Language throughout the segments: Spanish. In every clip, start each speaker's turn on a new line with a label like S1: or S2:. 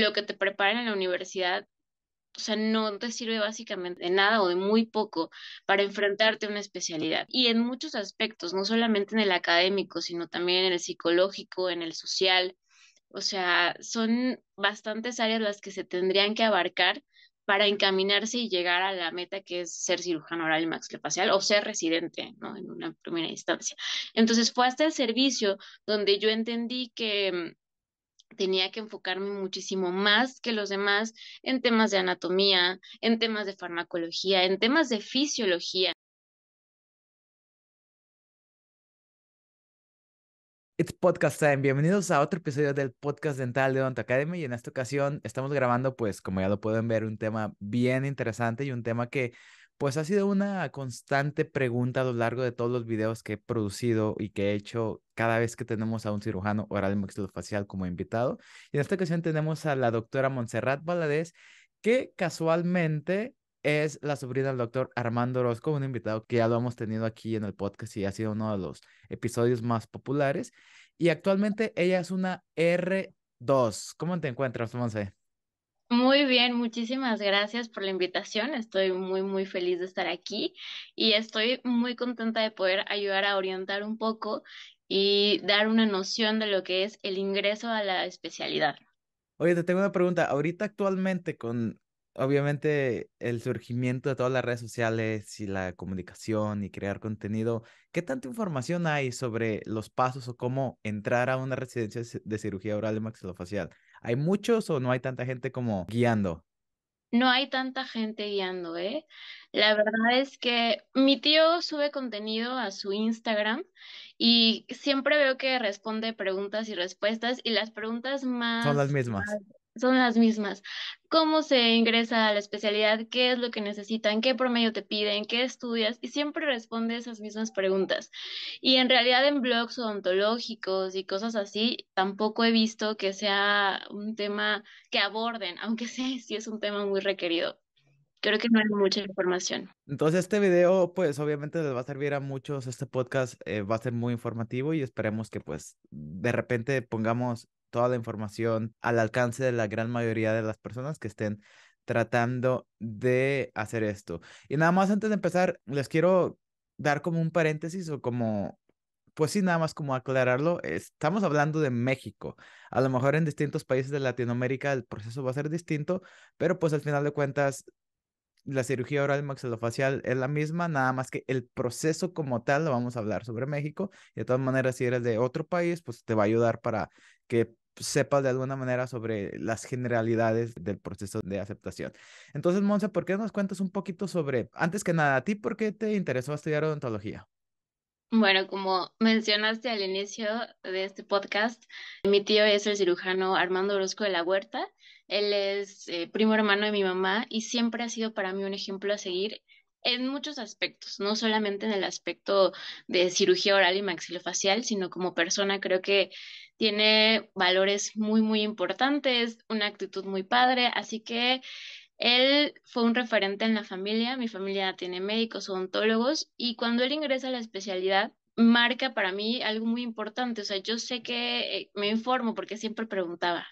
S1: lo que te preparan en la universidad, o sea, no te sirve básicamente de nada o de muy poco para enfrentarte a una especialidad. Y en muchos aspectos, no solamente en el académico, sino también en el psicológico, en el social. O sea, son bastantes áreas las que se tendrían que abarcar para encaminarse y llegar a la meta que es ser cirujano oral y maxilopacial, o ser residente, ¿no? En una primera instancia. Entonces fue hasta el servicio donde yo entendí que tenía que enfocarme muchísimo más que los demás en temas de anatomía, en temas de farmacología, en temas de fisiología.
S2: It's Podcast Time. Bienvenidos a otro episodio del Podcast Dental de Don't Academy y en esta ocasión estamos grabando, pues como ya lo pueden ver, un tema bien interesante y un tema que pues ha sido una constante pregunta a lo largo de todos los videos que he producido y que he hecho cada vez que tenemos a un cirujano oral maxilofacial como invitado. Y en esta ocasión tenemos a la doctora Montserrat Valadez, que casualmente es la sobrina del doctor Armando Orozco, un invitado que ya lo hemos tenido aquí en el podcast y ha sido uno de los episodios más populares. Y actualmente ella es una R2. ¿Cómo te encuentras, Monse?
S1: Muy bien, muchísimas gracias por la invitación. Estoy muy, muy feliz de estar aquí y estoy muy contenta de poder ayudar a orientar un poco y dar una noción de lo que es el ingreso a la especialidad.
S2: Oye, te tengo una pregunta. Ahorita actualmente con, obviamente, el surgimiento de todas las redes sociales y la comunicación y crear contenido, ¿qué tanta información hay sobre los pasos o cómo entrar a una residencia de cirugía oral y maxilofacial? ¿Hay muchos o no hay tanta gente como guiando?
S1: No hay tanta gente guiando, ¿eh? La verdad es que mi tío sube contenido a su Instagram y siempre veo que responde preguntas y respuestas y las preguntas más... Son las mismas son las mismas. Cómo se ingresa a la especialidad, qué es lo que necesitan, qué promedio te piden, qué estudias, y siempre responde esas mismas preguntas. Y en realidad en blogs odontológicos y cosas así, tampoco he visto que sea un tema que aborden, aunque sé si es un tema muy requerido. Creo que no hay mucha información.
S2: Entonces este video, pues obviamente les va a servir a muchos, este podcast eh, va a ser muy informativo y esperemos que pues de repente pongamos toda la información al alcance de la gran mayoría de las personas que estén tratando de hacer esto. Y nada más antes de empezar, les quiero dar como un paréntesis o como, pues sí, nada más como aclararlo, estamos hablando de México. A lo mejor en distintos países de Latinoamérica el proceso va a ser distinto, pero pues al final de cuentas la cirugía oral maxilofacial es la misma, nada más que el proceso como tal lo vamos a hablar sobre México. Y de todas maneras, si eres de otro país, pues te va a ayudar para que sepas de alguna manera sobre las generalidades del proceso de aceptación. Entonces, Monse, ¿por qué nos cuentas un poquito sobre, antes que nada, a ti, ¿por qué te interesó estudiar odontología?
S1: Bueno, como mencionaste al inicio de este podcast, mi tío es el cirujano Armando Orozco de la Huerta. Él es eh, primo hermano de mi mamá y siempre ha sido para mí un ejemplo a seguir en muchos aspectos, no solamente en el aspecto de cirugía oral y maxilofacial, sino como persona. Creo que tiene valores muy, muy importantes, una actitud muy padre, así que él fue un referente en la familia, mi familia tiene médicos, odontólogos, y cuando él ingresa a la especialidad, marca para mí algo muy importante, o sea, yo sé que eh, me informo porque siempre preguntaba.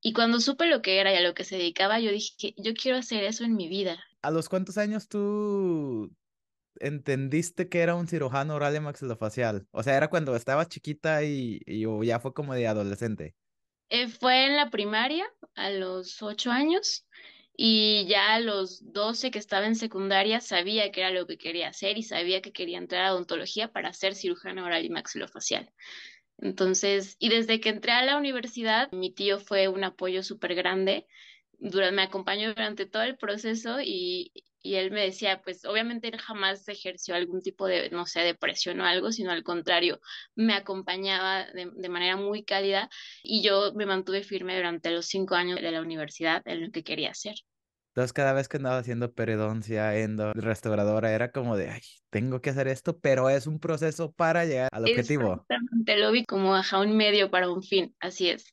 S1: Y cuando supe lo que era y a lo que se dedicaba, yo dije, yo quiero hacer eso en mi vida.
S2: ¿A los cuántos años tú entendiste que era un cirujano oral y maxilofacial? O sea, ¿era cuando estaba chiquita y, y ya fue como de adolescente?
S1: Eh, fue en la primaria, a los ocho años, y ya a los doce que estaba en secundaria sabía que era lo que quería hacer y sabía que quería entrar a odontología para ser cirujano oral y maxilofacial. Entonces, y desde que entré a la universidad, mi tío fue un apoyo súper grande durante, me acompañó durante todo el proceso y, él me decía, pues obviamente él jamás ejerció algún tipo de, no sé, depresión o algo, sino al contrario, me acompañaba de, manera muy cálida y yo me mantuve firme durante los cinco años de la universidad en lo que quería hacer.
S2: Entonces cada vez que andaba haciendo periodoncia, endo, restauradora, era como de, ay, tengo que hacer esto, pero es un proceso para llegar al objetivo.
S1: Exactamente, lo vi como a un medio para un fin, así es.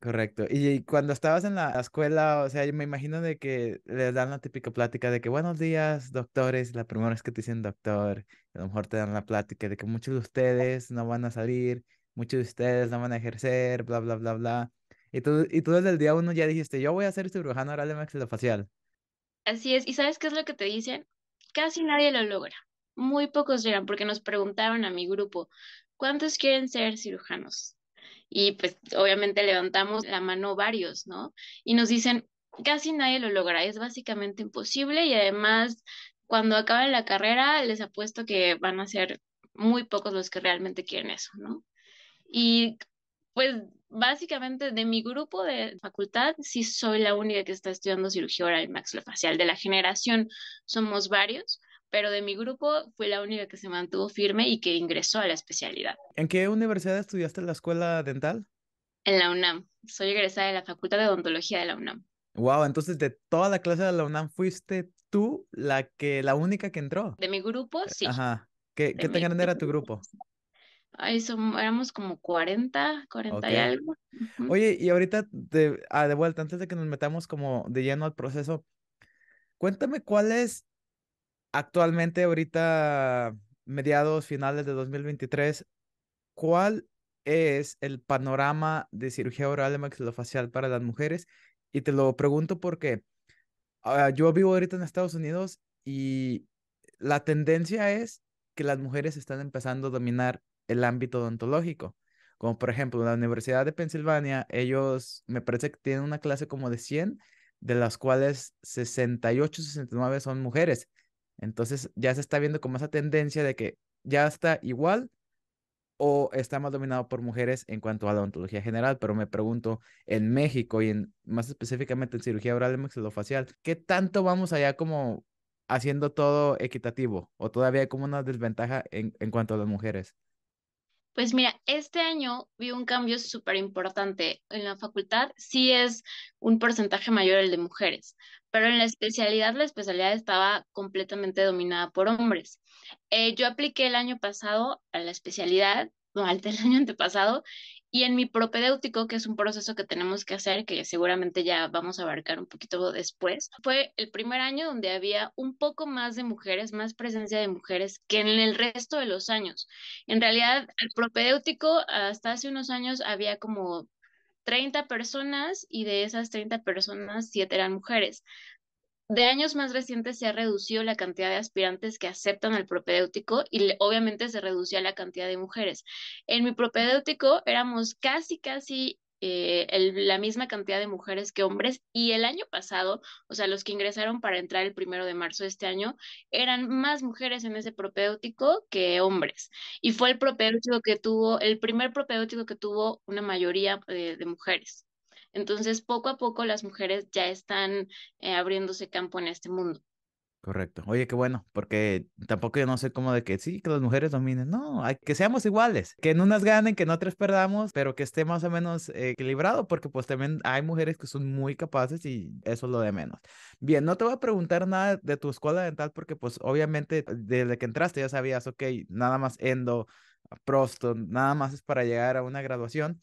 S2: Correcto. Y cuando estabas en la escuela, o sea, yo me imagino de que les dan la típica plática de que buenos días, doctores, la primera vez que te dicen doctor, a lo mejor te dan la plática de que muchos de ustedes no van a salir, muchos de ustedes no van a ejercer, bla, bla, bla, bla. Y tú, y tú desde el día uno ya dijiste, yo voy a ser cirujano oral de maxilofacial.
S1: Así es, ¿y sabes qué es lo que te dicen? Casi nadie lo logra. Muy pocos llegan, porque nos preguntaron a mi grupo, ¿cuántos quieren ser cirujanos? y pues obviamente levantamos la mano varios, ¿no? Y nos dicen, casi nadie lo logra, es básicamente imposible y además cuando acaban la carrera les apuesto que van a ser muy pocos los que realmente quieren eso, ¿no? Y pues básicamente de mi grupo de facultad sí soy la única que está estudiando cirugía oral maxilofacial de la generación, somos varios, pero de mi grupo fue la única que se mantuvo firme y que ingresó a la especialidad.
S2: ¿En qué universidad estudiaste la escuela dental?
S1: En la UNAM. Soy egresada de la Facultad de Odontología de la UNAM.
S2: Wow, entonces de toda la clase de la UNAM fuiste tú la que la única que entró.
S1: De mi grupo, sí. Ajá.
S2: ¿Qué, ¿qué tan grande era tu grupo?
S1: Ay, éramos como 40, 40 y algo.
S2: Oye, y ahorita de, ah, de vuelta, antes de que nos metamos como de lleno al proceso, cuéntame cuál es actualmente, ahorita, mediados, finales de 2023, ¿cuál es el panorama de cirugía oral y maxilofacial para las mujeres? Y te lo pregunto porque ah, yo vivo ahorita en Estados Unidos y la tendencia es que las mujeres están empezando a dominar el ámbito odontológico. Como por ejemplo, en la Universidad de Pensilvania, ellos me parece que tienen una clase como de 100, de las cuales 68, 69 son mujeres. Entonces ya se está viendo como esa tendencia de que ya está igual o está más dominado por mujeres en cuanto a la ontología general, pero me pregunto en México y en, más específicamente en cirugía oral y maxilofacial, ¿qué tanto vamos allá como haciendo todo equitativo o todavía como una desventaja en, en cuanto a las mujeres?
S1: Pues mira, este año vi un cambio súper importante. En la facultad sí es un porcentaje mayor el de mujeres, pero en la especialidad, la especialidad estaba completamente dominada por hombres. Eh, yo apliqué el año pasado a la especialidad, no, al del año antepasado, y en mi propedéutico, que es un proceso que tenemos que hacer, que seguramente ya vamos a abarcar un poquito después, fue el primer año donde había un poco más de mujeres, más presencia de mujeres que en el resto de los años. En realidad, el propedéutico hasta hace unos años había como 30 personas y de esas 30 personas, 7 eran mujeres. De años más recientes se ha reducido la cantidad de aspirantes que aceptan el propedéutico y obviamente se reducía la cantidad de mujeres. En mi propedéutico éramos casi, casi eh, la misma cantidad de mujeres que hombres y el año pasado, o sea, los que ingresaron para entrar el primero de marzo de este año, eran más mujeres en ese propéutico que hombres. Y fue el propéutico que tuvo, el primer propéutico que tuvo una mayoría eh, de mujeres. Entonces, poco a poco las mujeres ya están eh, abriéndose campo en este mundo.
S2: Correcto. Oye, qué bueno, porque tampoco yo no sé cómo de que sí, que las mujeres dominen. No, hay, que seamos iguales, que en unas ganen, que en otras perdamos, pero que esté más o menos equilibrado, porque pues también hay mujeres que son muy capaces y eso es lo de menos. Bien, no te voy a preguntar nada de tu escuela dental, porque pues obviamente desde que entraste ya sabías, ok, nada más endo, prosto, nada más es para llegar a una graduación.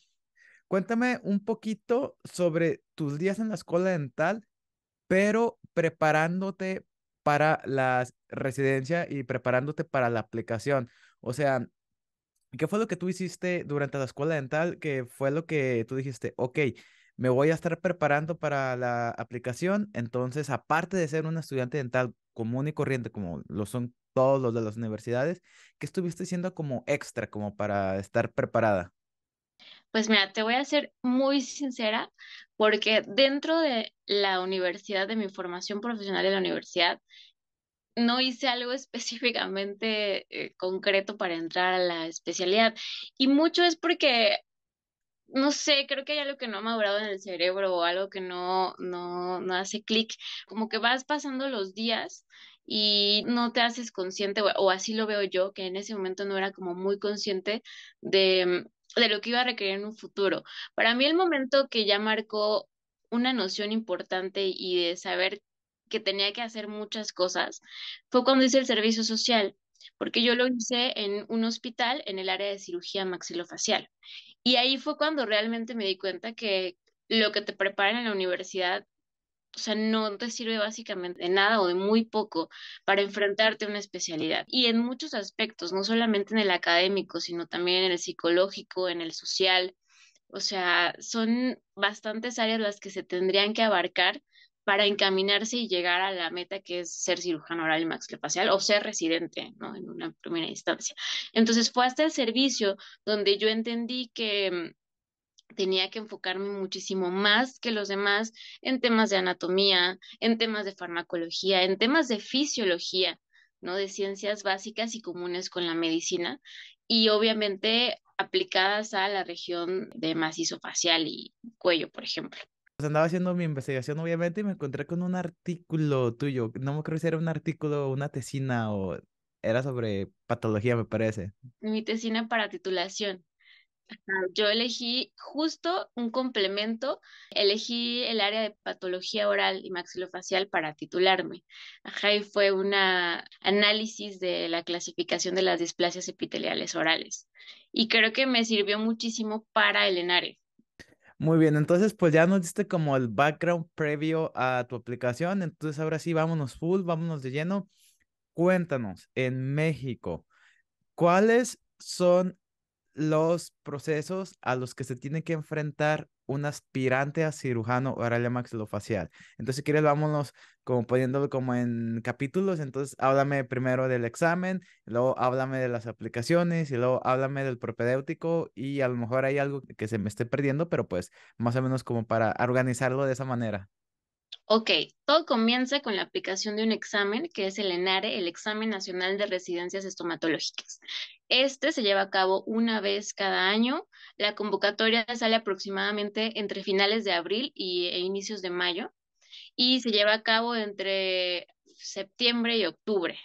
S2: Cuéntame un poquito sobre tus días en la escuela dental, pero preparándote para la residencia y preparándote para la aplicación. O sea, ¿qué fue lo que tú hiciste durante la escuela dental? ¿Qué fue lo que tú dijiste? Ok, me voy a estar preparando para la aplicación. Entonces, aparte de ser un estudiante dental común y corriente, como lo son todos los de las universidades, ¿qué estuviste haciendo como extra, como para estar preparada?
S1: Pues mira, te voy a ser muy sincera porque dentro de la universidad, de mi formación profesional en la universidad, no hice algo específicamente eh, concreto para entrar a la especialidad. Y mucho es porque, no sé, creo que hay algo que no ha madurado en el cerebro o algo que no, no, hace clic. Como que vas pasando los días y no te haces consciente, o así lo veo yo, que en ese momento no era como muy consciente de de lo que iba a requerir en un futuro. Para mí el momento que ya marcó una noción importante y de saber que tenía que hacer muchas cosas fue cuando hice el servicio social, porque yo lo hice en un hospital en el área de cirugía maxilofacial. Y ahí fue cuando realmente me di cuenta que lo que te preparan en la universidad o sea, no te sirve básicamente de nada o de muy poco para enfrentarte a una especialidad. Y en muchos aspectos, no solamente en el académico, sino también en el psicológico, en el social. O sea, son bastantes áreas las que se tendrían que abarcar para encaminarse y llegar a la meta que es ser cirujano oral y o ser residente, ¿no? En una primera instancia. Entonces fue hasta el servicio donde yo entendí que mm, tenía que enfocarme muchísimo más que los demás en temas de anatomía, en temas de farmacología, en temas de fisiología, ¿no? De ciencias básicas y comunes con la medicina y obviamente aplicadas a la región de macizo facial y cuello, por ejemplo.
S2: Pues andaba haciendo mi investigación, obviamente, y me encontré con un artículo tuyo. No me creo si era un artículo, una tesina o era sobre patología, me parece.
S1: Mi tesina para titulación. Yo elegí justo un complemento, elegí el área de patología oral y maxilofacial para titularme. Ajá, y fue un análisis de la clasificación de las displasias epiteliales orales. Y creo que me sirvió muchísimo para el ENARE.
S2: Muy bien, entonces pues ya nos diste como el background previo a tu aplicación, entonces ahora sí vámonos full, vámonos de lleno. Cuéntanos, en México, ¿cuáles son los procesos a los que se tiene que enfrentar un aspirante a cirujano oral y maxilofacial. Entonces, si quieres, vámonos como poniéndolo como en capítulos. Entonces, háblame primero del examen, luego háblame de las aplicaciones y luego háblame del propedéutico y a lo mejor hay algo que se me esté perdiendo, pero pues más o menos como para organizarlo de esa manera.
S1: Ok, todo comienza con la aplicación de un examen que es el ENARE, el Examen Nacional de Residencias
S2: Estomatológicas.
S1: Este se lleva a cabo una vez cada año. La convocatoria sale aproximadamente entre finales de abril y, e inicios de mayo y se lleva a cabo entre septiembre y octubre.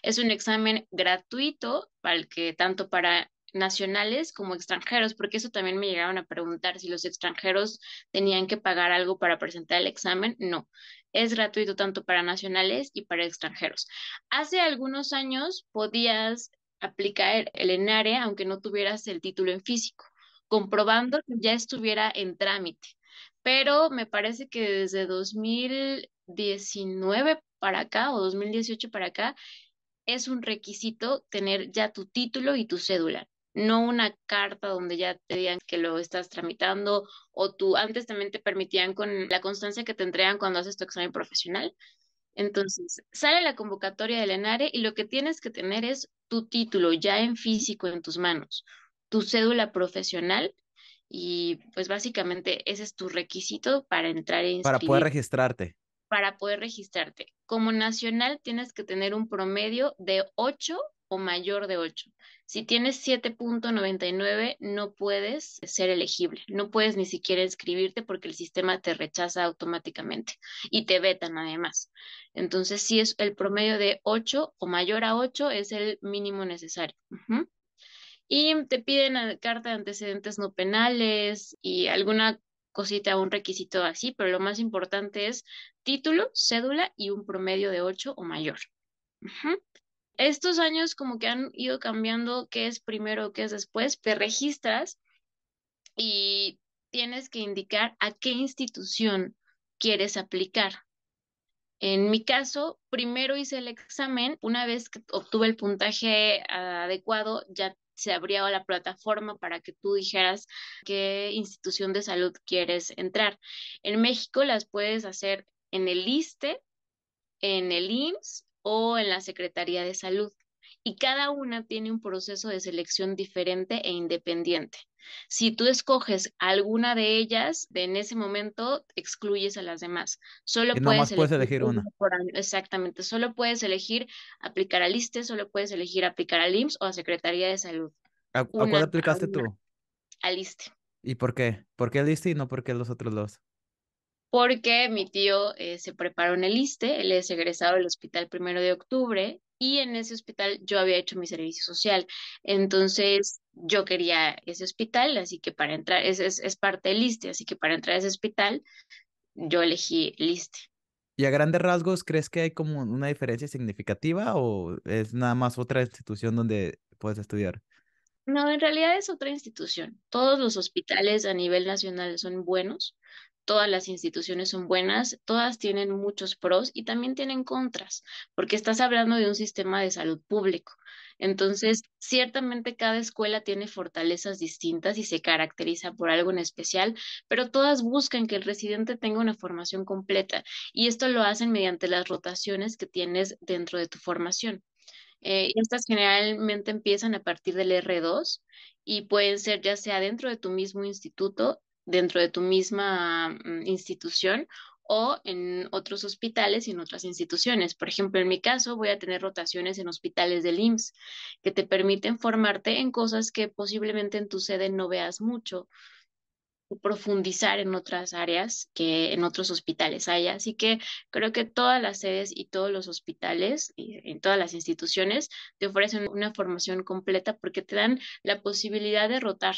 S1: Es un examen gratuito para el que tanto para nacionales como extranjeros, porque eso también me llegaron a preguntar si los extranjeros tenían que pagar algo para presentar el examen. No, es gratuito tanto para nacionales y para extranjeros. Hace algunos años podías aplicar el ENARE aunque no tuvieras el título en físico, comprobando que ya estuviera en trámite. Pero me parece que desde 2019 para acá o 2018 para acá, es un requisito tener ya tu título y tu cédula no una carta donde ya te digan que lo estás tramitando o tú antes también te permitían con la constancia que te entregan cuando haces tu examen profesional. Entonces, sale la convocatoria del ENARE y lo que tienes que tener es tu título ya en físico en tus manos, tu cédula profesional y pues básicamente ese es tu requisito para entrar en para poder
S2: registrarte.
S1: Para poder registrarte. Como nacional tienes que tener un promedio de 8 o mayor de 8. Si tienes 7.99, no puedes ser elegible, no puedes ni siquiera inscribirte porque el sistema te rechaza automáticamente y te vetan además. Entonces, si es el promedio de 8 o mayor a 8 es el mínimo necesario. Y te piden carta de antecedentes no penales y alguna cosita, un requisito así, pero lo más importante es título, cédula y un promedio de 8 o mayor estos años como que han ido cambiando qué es primero, qué es después, te registras y tienes que indicar a qué institución quieres aplicar. En mi caso, primero hice el examen, una vez que obtuve el puntaje adecuado, ya se abría la plataforma para que tú dijeras qué institución de salud quieres entrar. En México las puedes hacer en el ISTE, en el IMSS o en la Secretaría de Salud. Y cada una tiene un proceso de selección diferente e independiente. Si tú escoges alguna de ellas, de en ese momento excluyes a las demás. Solo puedes, elegir, una. Exactamente. Solo puedes elegir aplicar a ISTE, solo puedes elegir aplicar al IMSS o a Secretaría de Salud.
S2: ¿A, cuál aplicaste tú? A LISTE. ¿Y por qué? ¿Por qué al ISTE y no por qué los otros dos?
S1: porque mi tío eh, se preparó en el ISTE, él es egresado del hospital primero de octubre y en ese hospital yo había hecho mi servicio social. Entonces yo quería ese hospital, así que para entrar, es, es, parte del ISTE, así que para entrar a ese hospital yo elegí el
S2: ¿Y a grandes rasgos crees que hay como una diferencia significativa o es nada más otra institución donde puedes estudiar?
S1: No, en realidad es otra institución. Todos los hospitales a nivel nacional son buenos, todas las instituciones son buenas, todas tienen muchos pros y también tienen contras, porque estás hablando de un sistema de salud público. Entonces, ciertamente cada escuela tiene fortalezas distintas y se caracteriza por algo en especial, pero todas buscan que el residente tenga una formación completa y esto lo hacen mediante las rotaciones que tienes dentro de tu formación. Eh, estas generalmente empiezan a partir del R2 y pueden ser ya sea dentro de tu mismo instituto dentro de tu misma mm, institución o en otros hospitales y en otras instituciones. Por ejemplo, en mi caso voy a tener rotaciones en hospitales del IMSS que te permiten formarte en cosas que posiblemente en tu sede no veas mucho o profundizar en otras áreas que en otros hospitales haya. Así que creo que todas las sedes y todos los hospitales y en todas las instituciones te ofrecen una formación completa porque te dan la posibilidad de rotar.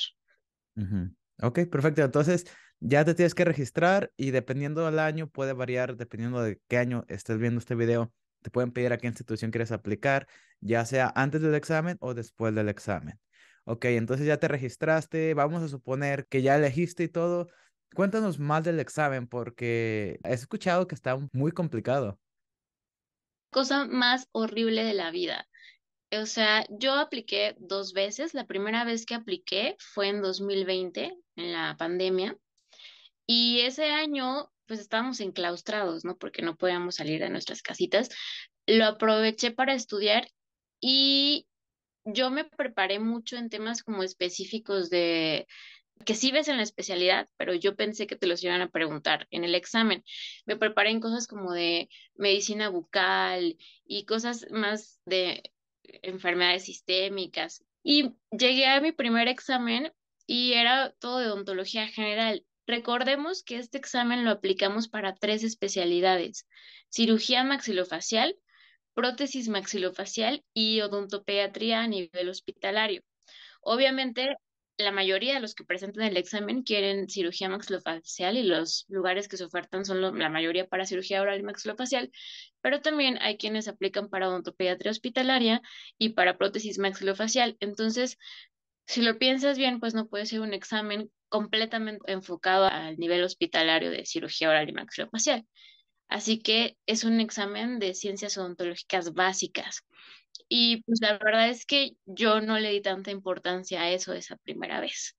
S2: Ok, perfecto. Entonces, ya te tienes que registrar y dependiendo del año, puede variar dependiendo de qué año estés viendo este video. Te pueden pedir a qué institución quieres aplicar, ya sea antes del examen o después del examen. Ok, entonces ya te registraste, vamos a suponer que ya elegiste y todo. Cuéntanos más del examen porque he escuchado que está muy complicado.
S1: Cosa más horrible de la vida. O sea, yo apliqué dos veces. La primera vez que apliqué fue en 2020, en la pandemia. Y ese año, pues estábamos enclaustrados, ¿no? Porque no podíamos salir de nuestras casitas. Lo aproveché para estudiar y yo me preparé mucho en temas como específicos de que sí ves en la especialidad, pero yo pensé que te los iban a preguntar en el examen. Me preparé en cosas como de medicina bucal y cosas más de enfermedades sistémicas. Y llegué a mi primer examen y era todo de odontología general. Recordemos que este examen lo aplicamos para tres especialidades, cirugía maxilofacial, prótesis maxilofacial y odontopediatría a nivel hospitalario. Obviamente, la mayoría de los que presentan el examen quieren cirugía maxilofacial y los lugares que se ofertan son la mayoría para cirugía oral y maxilofacial, pero también hay quienes aplican para odontopediatría hospitalaria y para prótesis maxilofacial. Entonces, si lo piensas bien, pues no puede ser un examen completamente enfocado al nivel hospitalario de cirugía oral y maxilofacial. Así que es un examen de ciencias odontológicas básicas. Y pues la verdad es que yo no le di tanta importancia a eso esa primera vez.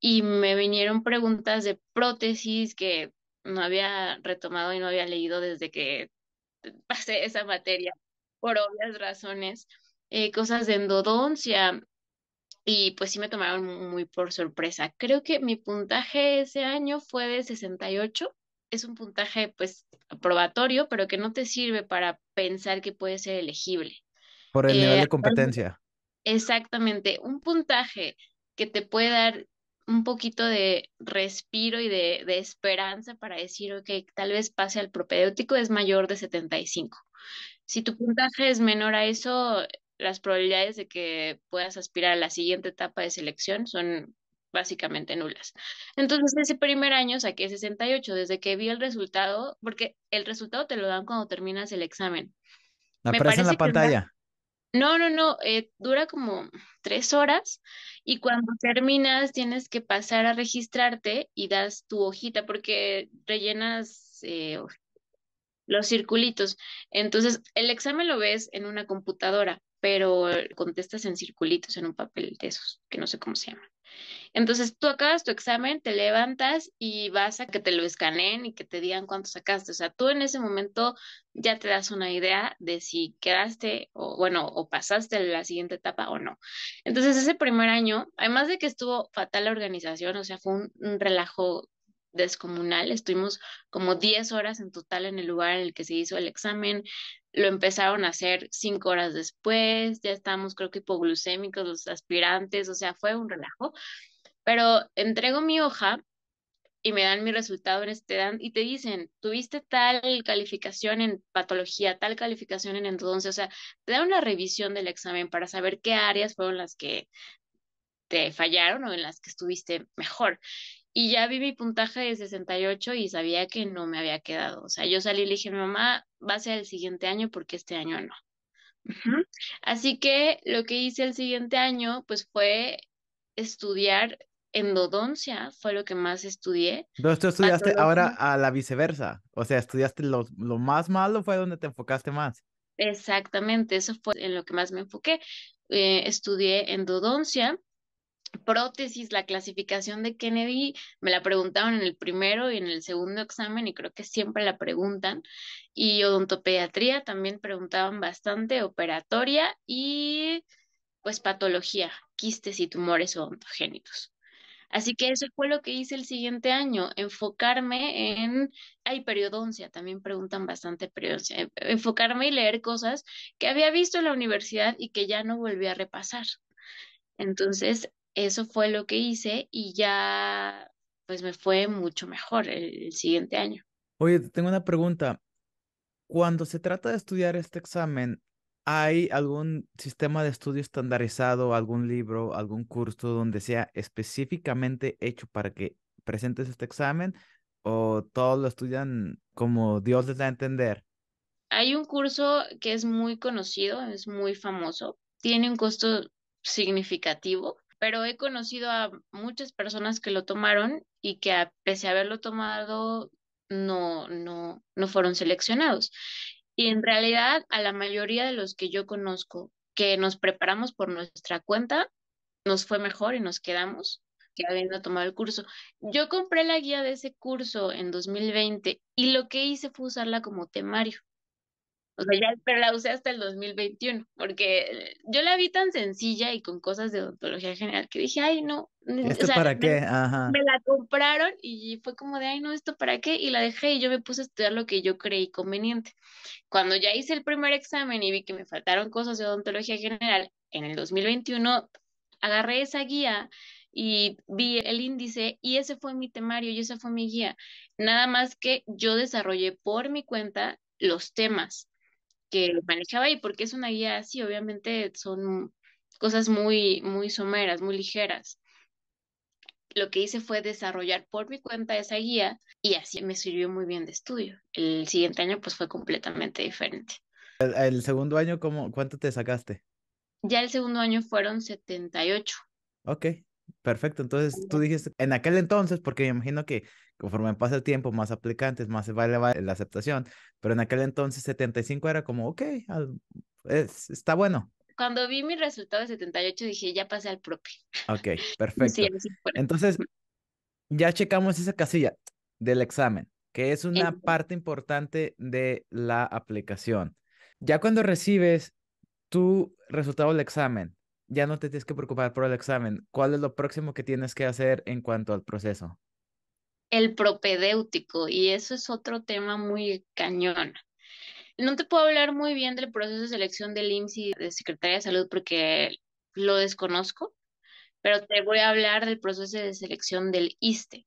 S1: Y me vinieron preguntas de prótesis que no había retomado y no había leído desde que pasé esa materia, por obvias razones, eh, cosas de endodoncia. Y pues sí me tomaron muy por sorpresa. Creo que mi puntaje ese año fue de 68 es un puntaje pues probatorio, pero que no te sirve para pensar que puede ser elegible.
S2: Por el eh, nivel de competencia.
S1: Exactamente, un puntaje que te puede dar un poquito de respiro y de, de esperanza para decir, ok, tal vez pase al propedéutico, es mayor de 75. Si tu puntaje es menor a eso, las probabilidades de que puedas aspirar a la siguiente etapa de selección son básicamente nulas. Entonces, ese primer año saqué 68, desde que vi el resultado, porque el resultado te lo dan cuando terminas el examen.
S2: Aparece en la pantalla.
S1: No, no, no, eh, dura como tres horas y cuando terminas tienes que pasar a registrarte y das tu hojita porque rellenas eh, los circulitos. Entonces, el examen lo ves en una computadora, pero contestas en circulitos en un papel de esos, que no sé cómo se llama. Entonces tú acabas tu examen, te levantas y vas a que te lo escaneen y que te digan cuánto sacaste. O sea, tú en ese momento ya te das una idea de si quedaste o bueno, o pasaste la siguiente etapa o no. Entonces ese primer año, además de que estuvo fatal la organización, o sea, fue un relajo descomunal. Estuvimos como 10 horas en total en el lugar en el que se hizo el examen. Lo empezaron a hacer 5 horas después. Ya estábamos, creo que hipoglucémicos los aspirantes. O sea, fue un relajo. Pero entrego mi hoja y me dan mi resultado en este dan y te dicen, tuviste tal calificación en patología, tal calificación en entonces, o sea, te dan una revisión del examen para saber qué áreas fueron las que te fallaron o en las que estuviste mejor. Y ya vi mi puntaje de 68 y sabía que no me había quedado. O sea, yo salí y le dije, mamá, va a ser el siguiente año porque este año no. Así que lo que hice el siguiente año, pues fue estudiar endodoncia, fue lo que más estudié.
S2: Entonces tú estudiaste ahora a la viceversa, o sea, estudiaste lo, más malo, fue donde te enfocaste más.
S1: Exactamente, eso fue en lo que más me enfoqué. Eh, estudié endodoncia prótesis, la clasificación de Kennedy, me la preguntaron en el primero y en el segundo examen y creo que siempre la preguntan. Y odontopediatría también preguntaban bastante, operatoria y pues patología, quistes y tumores odontogénitos. Así que eso fue lo que hice el siguiente año, enfocarme en, hay periodoncia, también preguntan bastante periodoncia, enfocarme y leer cosas que había visto en la universidad y que ya no volví a repasar. Entonces, eso fue lo que hice y ya pues me fue mucho mejor el, siguiente año.
S2: Oye, tengo una pregunta. Cuando se trata de estudiar este examen, ¿Hay algún sistema de estudio estandarizado, algún libro, algún curso donde sea específicamente hecho para que presentes este examen o todos lo estudian como Dios les da a entender?
S1: Hay un curso que es muy conocido, es muy famoso, tiene un costo significativo, pero he conocido a muchas personas que lo tomaron y que a, pesar de haberlo tomado no, no, no fueron seleccionados. Y en realidad a la mayoría de los que yo conozco que nos preparamos por nuestra cuenta, nos fue mejor y nos quedamos que habiendo tomado el curso. Yo compré la guía de ese curso en 2020 y lo que hice fue usarla como temario. O sea, ya, pero la usé hasta el 2021, porque yo la vi tan sencilla y con cosas de odontología general que dije, ay, no. ¿Esto para qué? Ajá. Me la compraron y fue como de, ay, no, ¿esto para qué? Y la dejé y yo me puse a estudiar lo que yo creí conveniente. Cuando ya hice el primer examen y vi que me faltaron cosas de odontología general, en el 2021 agarré esa guía y vi el índice y ese fue mi temario y esa fue mi guía. Nada más que yo desarrollé por mi cuenta los temas que manejaba y porque es una guía así, obviamente son cosas muy, muy someras, muy ligeras. Lo que hice fue desarrollar por mi cuenta esa guía y así me sirvió muy bien de estudio. El siguiente año pues fue completamente diferente.
S2: ¿El, segundo año ¿cómo, cuánto te sacaste?
S1: Ya el segundo año fueron 78.
S2: Ok, perfecto. Entonces tú dijiste, en aquel entonces, porque me imagino que Conforme pasa el tiempo, más aplicantes, más se va a elevar la aceptación. Pero en aquel entonces 75 era como, ok, está bueno.
S1: Cuando vi mi resultado de 78 dije, ya pasé al propio.
S2: Ok, perfecto. entonces, ya checamos esa casilla del examen, que es una parte importante de la aplicación. Ya cuando recibes tu resultado del examen, ya no te tienes que preocupar por el examen. ¿Cuál es lo próximo que tienes que hacer en cuanto al proceso?
S1: el propedéutico y eso es otro tema muy cañón. No te puedo hablar muy bien del proceso de selección del IMSS y de Secretaría de Salud porque lo desconozco, pero te voy a hablar del proceso de selección del ISTE.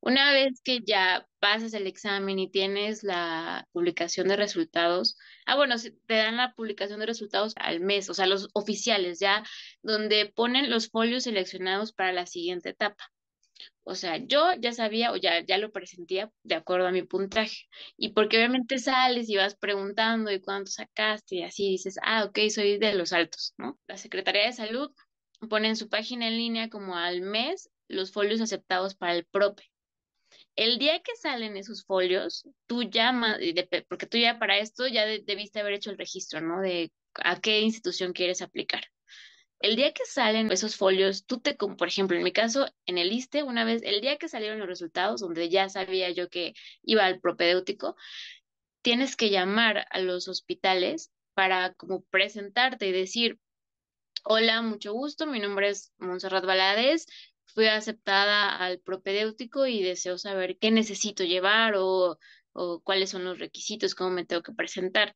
S1: Una vez que ya pasas el examen y tienes la publicación de resultados, ah, bueno, te dan la publicación de resultados al mes, o sea, los oficiales, ya donde ponen los folios seleccionados para la siguiente etapa. O sea, yo ya sabía o ya, ya lo presentía de acuerdo a mi puntaje. Y porque obviamente sales y vas preguntando y cuánto sacaste y así dices, ah, ok, soy de los altos, ¿no? La Secretaría de Salud pone en su página en línea como al mes los folios aceptados para el PROPE. El día que salen esos folios, tú llamas, porque tú ya para esto ya debiste haber hecho el registro, ¿no? De a qué institución quieres aplicar. El día que salen esos folios, tú te, como por ejemplo, en mi caso, en el ISTE, una vez, el día que salieron los resultados, donde ya sabía yo que iba al propedéutico, tienes que llamar a los hospitales para como presentarte y decir, hola, mucho gusto, mi nombre es Montserrat Valadez, fui aceptada al propedéutico y deseo saber qué necesito llevar o, o cuáles son los requisitos, cómo me tengo que presentar.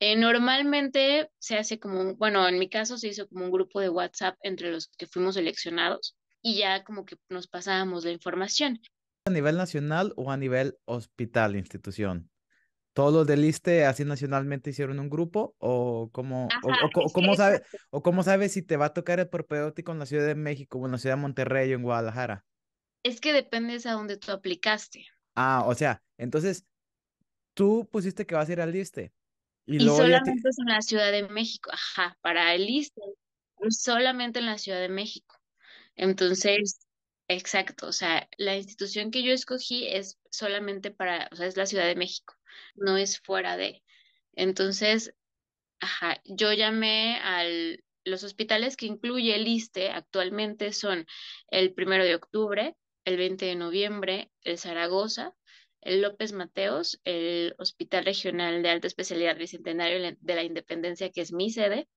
S1: Eh, normalmente se hace como, un, bueno, en mi caso se hizo como un grupo de WhatsApp entre los que fuimos seleccionados y ya como que nos pasábamos la información.
S2: ¿A nivel nacional o a nivel hospital, institución? ¿Todos los del ISTE así nacionalmente hicieron un grupo? ¿O cómo, o, cómo sabes o cómo si te va a tocar el propedéutico en la Ciudad de México o en la Ciudad de Monterrey o en Guadalajara?
S1: Es que depende a dónde tú aplicaste.
S2: Ah, o sea, entonces tú pusiste que vas a ir al ISTE, y, solamente
S1: es en la Ciudad de México, ajá, para el ISTE, solamente en la Ciudad de México. Entonces, exacto, o sea, la institución que yo escogí es solamente para, o sea, es la Ciudad de México, no es fuera de. Entonces, ajá, yo llamé al, los hospitales que incluye el ISTE actualmente son el primero de octubre, el 20 de noviembre, el Zaragoza, el López Mateos, el Hospital Regional de Alta Especialidad Bicentenario de la Independencia, que es mi sede,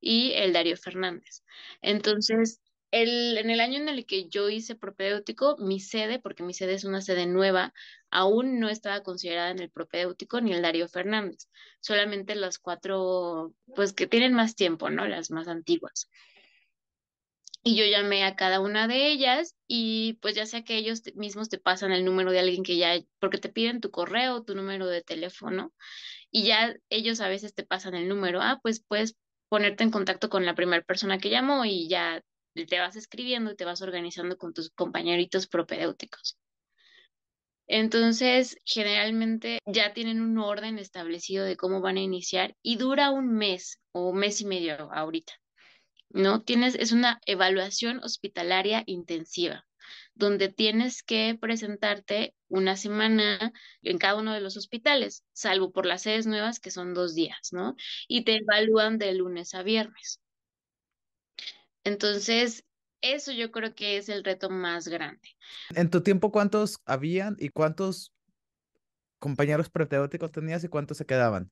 S1: y el Darío Fernández. Entonces, el, en el año en el que yo hice propedéutico, mi sede, porque mi sede es una sede nueva, aún no estaba considerada en el propedéutico ni el Darío Fernández, solamente las cuatro, pues que tienen más tiempo, ¿no? Las más antiguas. Y yo llamé a cada una de ellas y pues ya sea que ellos mismos te pasan el número de alguien que ya, porque te piden tu correo, tu número de teléfono, y ya ellos a veces te pasan el número, ah, pues puedes ponerte en contacto con la primera persona que llamó y ya te vas escribiendo y te vas organizando con tus compañeritos propedéuticos. Entonces, generalmente ya tienen un orden establecido de cómo van a iniciar y dura un mes o mes y medio ahorita. ¿no? Tienes, es una evaluación hospitalaria intensiva, donde tienes que presentarte una semana en cada uno de los hospitales, salvo por las sedes nuevas que son dos días, ¿no? Y te evalúan de lunes a viernes. Entonces, eso yo creo que es el reto más grande.
S2: En tu tiempo, ¿cuántos habían y cuántos compañeros preteóticos tenías y cuántos se quedaban?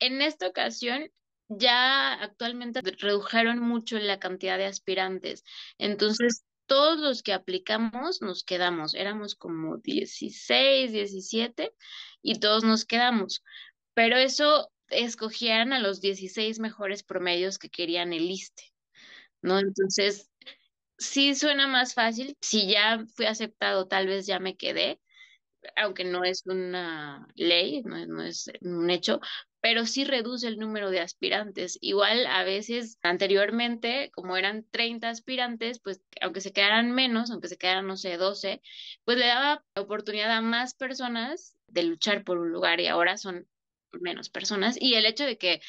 S1: En esta ocasión ya actualmente redujeron mucho la cantidad de aspirantes. Entonces, todos los que aplicamos nos quedamos. Éramos como 16, 17 y todos nos quedamos. Pero eso escogían a los 16 mejores promedios que querían el ISTE, ¿no? Entonces, sí suena más fácil. Si ya fui aceptado, tal vez ya me quedé, aunque no es una ley, no es, no es un hecho, pero sí reduce el número de aspirantes. Igual a veces anteriormente, como eran 30 aspirantes, pues aunque se quedaran menos, aunque se quedaran, no sé, 12, pues le daba oportunidad a más personas de luchar por un lugar y ahora son menos personas. Y el hecho de que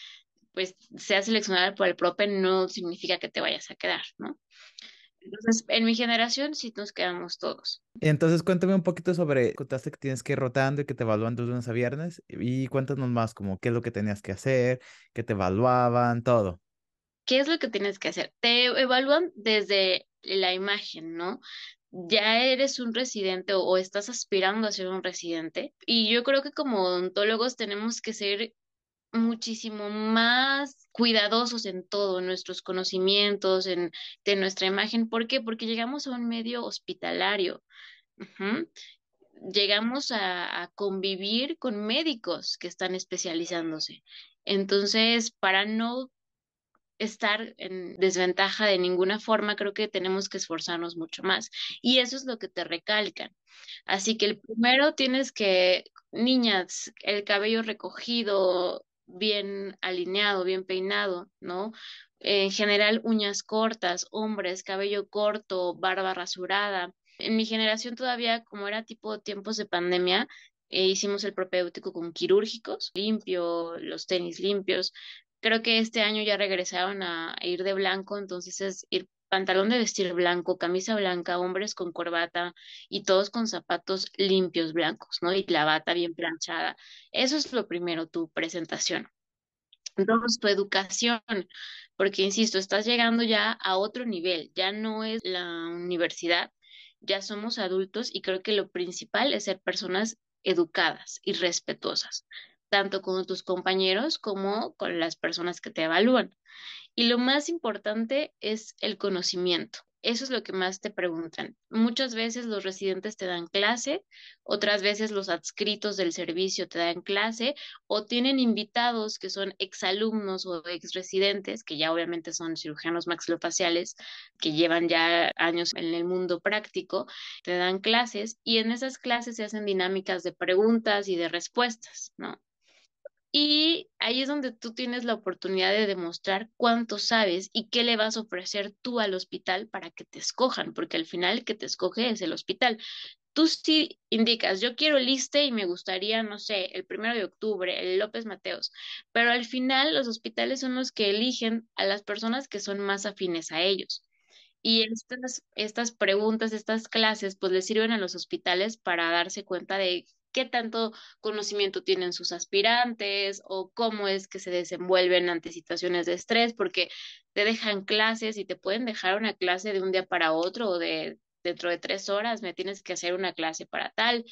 S1: pues seas seleccionada por el propio no significa que te vayas a quedar, ¿no? Entonces, en mi generación sí nos quedamos todos.
S2: Entonces, cuéntame un poquito sobre, contaste que tienes que ir rotando y que te evalúan de lunes a viernes y cuéntanos más como qué es lo que tenías que hacer, qué te evaluaban, todo.
S1: ¿Qué es lo que tienes que hacer? Te evalúan desde la imagen, ¿no? ya eres un residente o, estás aspirando a ser un residente. Y yo creo que como odontólogos tenemos que ser muchísimo más cuidadosos en todo, nuestros conocimientos, en de nuestra imagen. ¿Por qué? Porque llegamos a un medio hospitalario. Llegamos a, a convivir con médicos que están especializándose. Entonces, para no estar en desventaja de ninguna forma, creo que tenemos que esforzarnos mucho más. Y eso es lo que te recalcan. Así que el primero tienes que, niñas, el cabello recogido, bien alineado, bien peinado, ¿no? En general, uñas cortas, hombres, cabello corto, barba rasurada. En mi generación todavía, como era tipo tiempos de pandemia, eh, hicimos el propéutico con quirúrgicos, limpio, los tenis limpios. Creo que este año ya regresaron a ir de blanco, entonces es ir pantalón de vestir blanco, camisa blanca, hombres con corbata y todos con zapatos limpios blancos, ¿no? Y la bata bien planchada. Eso es lo primero, tu presentación. Entonces, tu educación, porque insisto, estás llegando ya a otro nivel, ya no es la universidad, ya somos adultos y creo que lo principal es ser personas educadas y respetuosas tanto con tus compañeros como con las personas que te evalúan. Y lo más importante es el conocimiento. Eso es lo que más te preguntan. Muchas veces los residentes te dan clase, otras veces los adscritos del servicio te dan clase o tienen invitados que son exalumnos o exresidentes, que ya obviamente son cirujanos maxilofaciales, que llevan ya años en el mundo práctico, te dan clases y en esas clases se hacen dinámicas de preguntas y de respuestas, ¿no? Y ahí es donde tú tienes la oportunidad de demostrar cuánto sabes y qué le vas a ofrecer tú al hospital para que te escojan, porque al final el que te escoge es el hospital. Tú sí indicas, yo quiero liste y me gustaría, no sé, el primero de octubre, el López Mateos, pero al final los hospitales son los que eligen a las personas que son más afines a ellos. Y estas, estas preguntas, estas clases, pues les sirven a los hospitales para darse cuenta de qué tanto conocimiento tienen sus aspirantes o cómo es que se desenvuelven ante situaciones de estrés, porque te dejan clases y te pueden dejar una clase de un día para otro o de dentro de tres horas me tienes que hacer una clase para tal.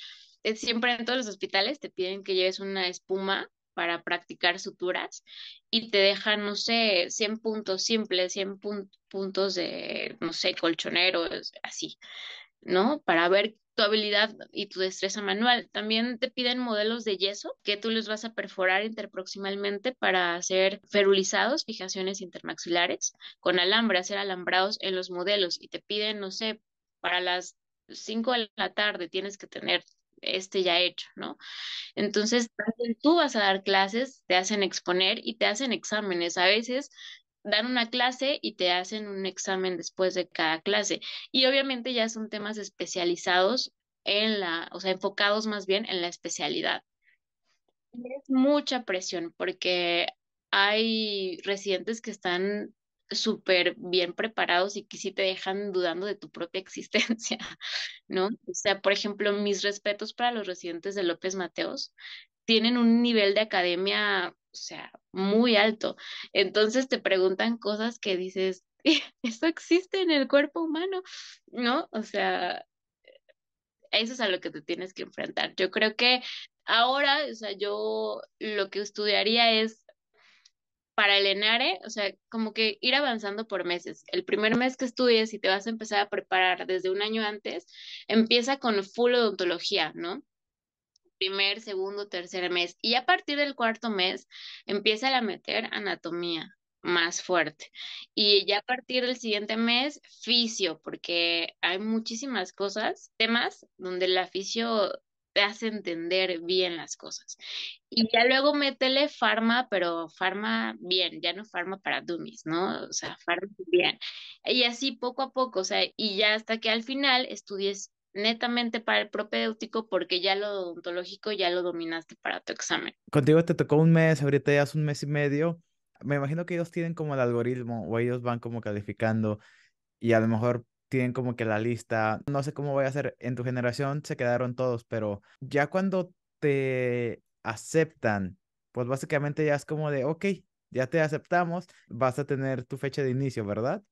S1: Eh, siempre en todos los hospitales te piden que lleves una espuma para practicar suturas y te dejan, no sé, 100 puntos simples, 100 puntos de, no sé, colchoneros, así, ¿no? Para ver tu habilidad y tu destreza manual. También te piden modelos de yeso que tú los vas a perforar interproximalmente para hacer ferulizados, fijaciones intermaxilares, con alambre, hacer alambrados en los modelos y te piden, no sé, para las 5 de la tarde tienes que tener este ya hecho, ¿no? Entonces, tú vas a dar clases, te hacen exponer y te hacen exámenes. A veces dan una clase y te hacen un examen después de cada clase. Y obviamente ya son temas especializados en la, o sea, enfocados más bien en la especialidad. Es mucha presión porque hay residentes que están súper bien preparados y que sí te dejan dudando de tu propia existencia, ¿no? O sea, por ejemplo, mis respetos para los residentes de López Mateos, tienen un nivel de academia o sea, muy alto. Entonces te preguntan cosas que dices, eh, ¿eso existe en el cuerpo humano, ¿no? O sea, eso es a lo que te tienes que enfrentar. Yo creo que ahora, o sea, yo lo que estudiaría es para el ENARE, o sea, como que ir avanzando por meses. El primer mes que estudies y te vas a empezar a preparar desde un año antes, empieza con full odontología, ¿no? primer, segundo, tercer mes. Y a partir del cuarto mes empieza a meter anatomía más fuerte. Y ya a partir del siguiente mes, fisio, porque hay muchísimas cosas, temas donde la fisio te hace entender bien las cosas. Y ya luego métele farma, pero farma bien, ya no farma para dummies, ¿no? O sea, farma bien. Y así poco a poco, o sea, y ya hasta que al final estudies netamente para el propedéutico porque ya lo odontológico ya lo dominaste para tu examen.
S2: Contigo te tocó un mes, ahorita ya es un mes y medio. Me imagino que ellos tienen como el algoritmo o ellos van como calificando y a lo mejor tienen como que la lista. No sé cómo voy a hacer. En tu generación se quedaron todos, pero ya cuando te aceptan, pues básicamente ya es como de, ok, ya te aceptamos, vas a tener tu fecha de inicio, ¿verdad?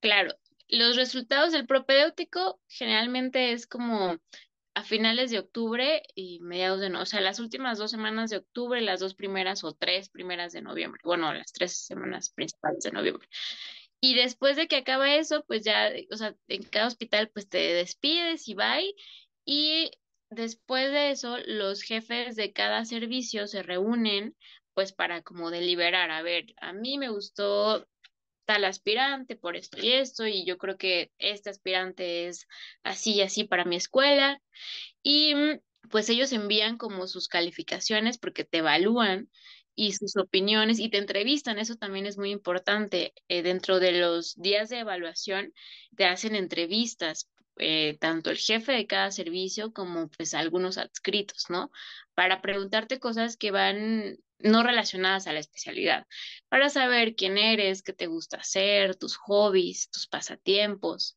S1: Claro, los resultados del propedéutico generalmente es como a finales de octubre y mediados de, noviembre, o sea, las últimas dos semanas de octubre, las dos primeras o tres primeras de noviembre, bueno, las tres semanas principales de noviembre. Y después de que acaba eso, pues ya, o sea, en cada hospital, pues te despides y bye. Y después de eso, los jefes de cada servicio se reúnen, pues para como deliberar, a ver, a mí me gustó tal aspirante por esto y esto, y yo creo que este aspirante es así y así para mi escuela. Y mm, pues ellos envían como sus calificaciones porque te evalúan y sus opiniones y te entrevistan, eso también es muy importante. Eh, dentro de los días de evaluación te hacen entrevistas eh, tanto el jefe de cada servicio como pues algunos adscritos, ¿no? Para preguntarte cosas que van no relacionadas a la especialidad, para saber quién eres, qué te gusta hacer, tus hobbies, tus pasatiempos.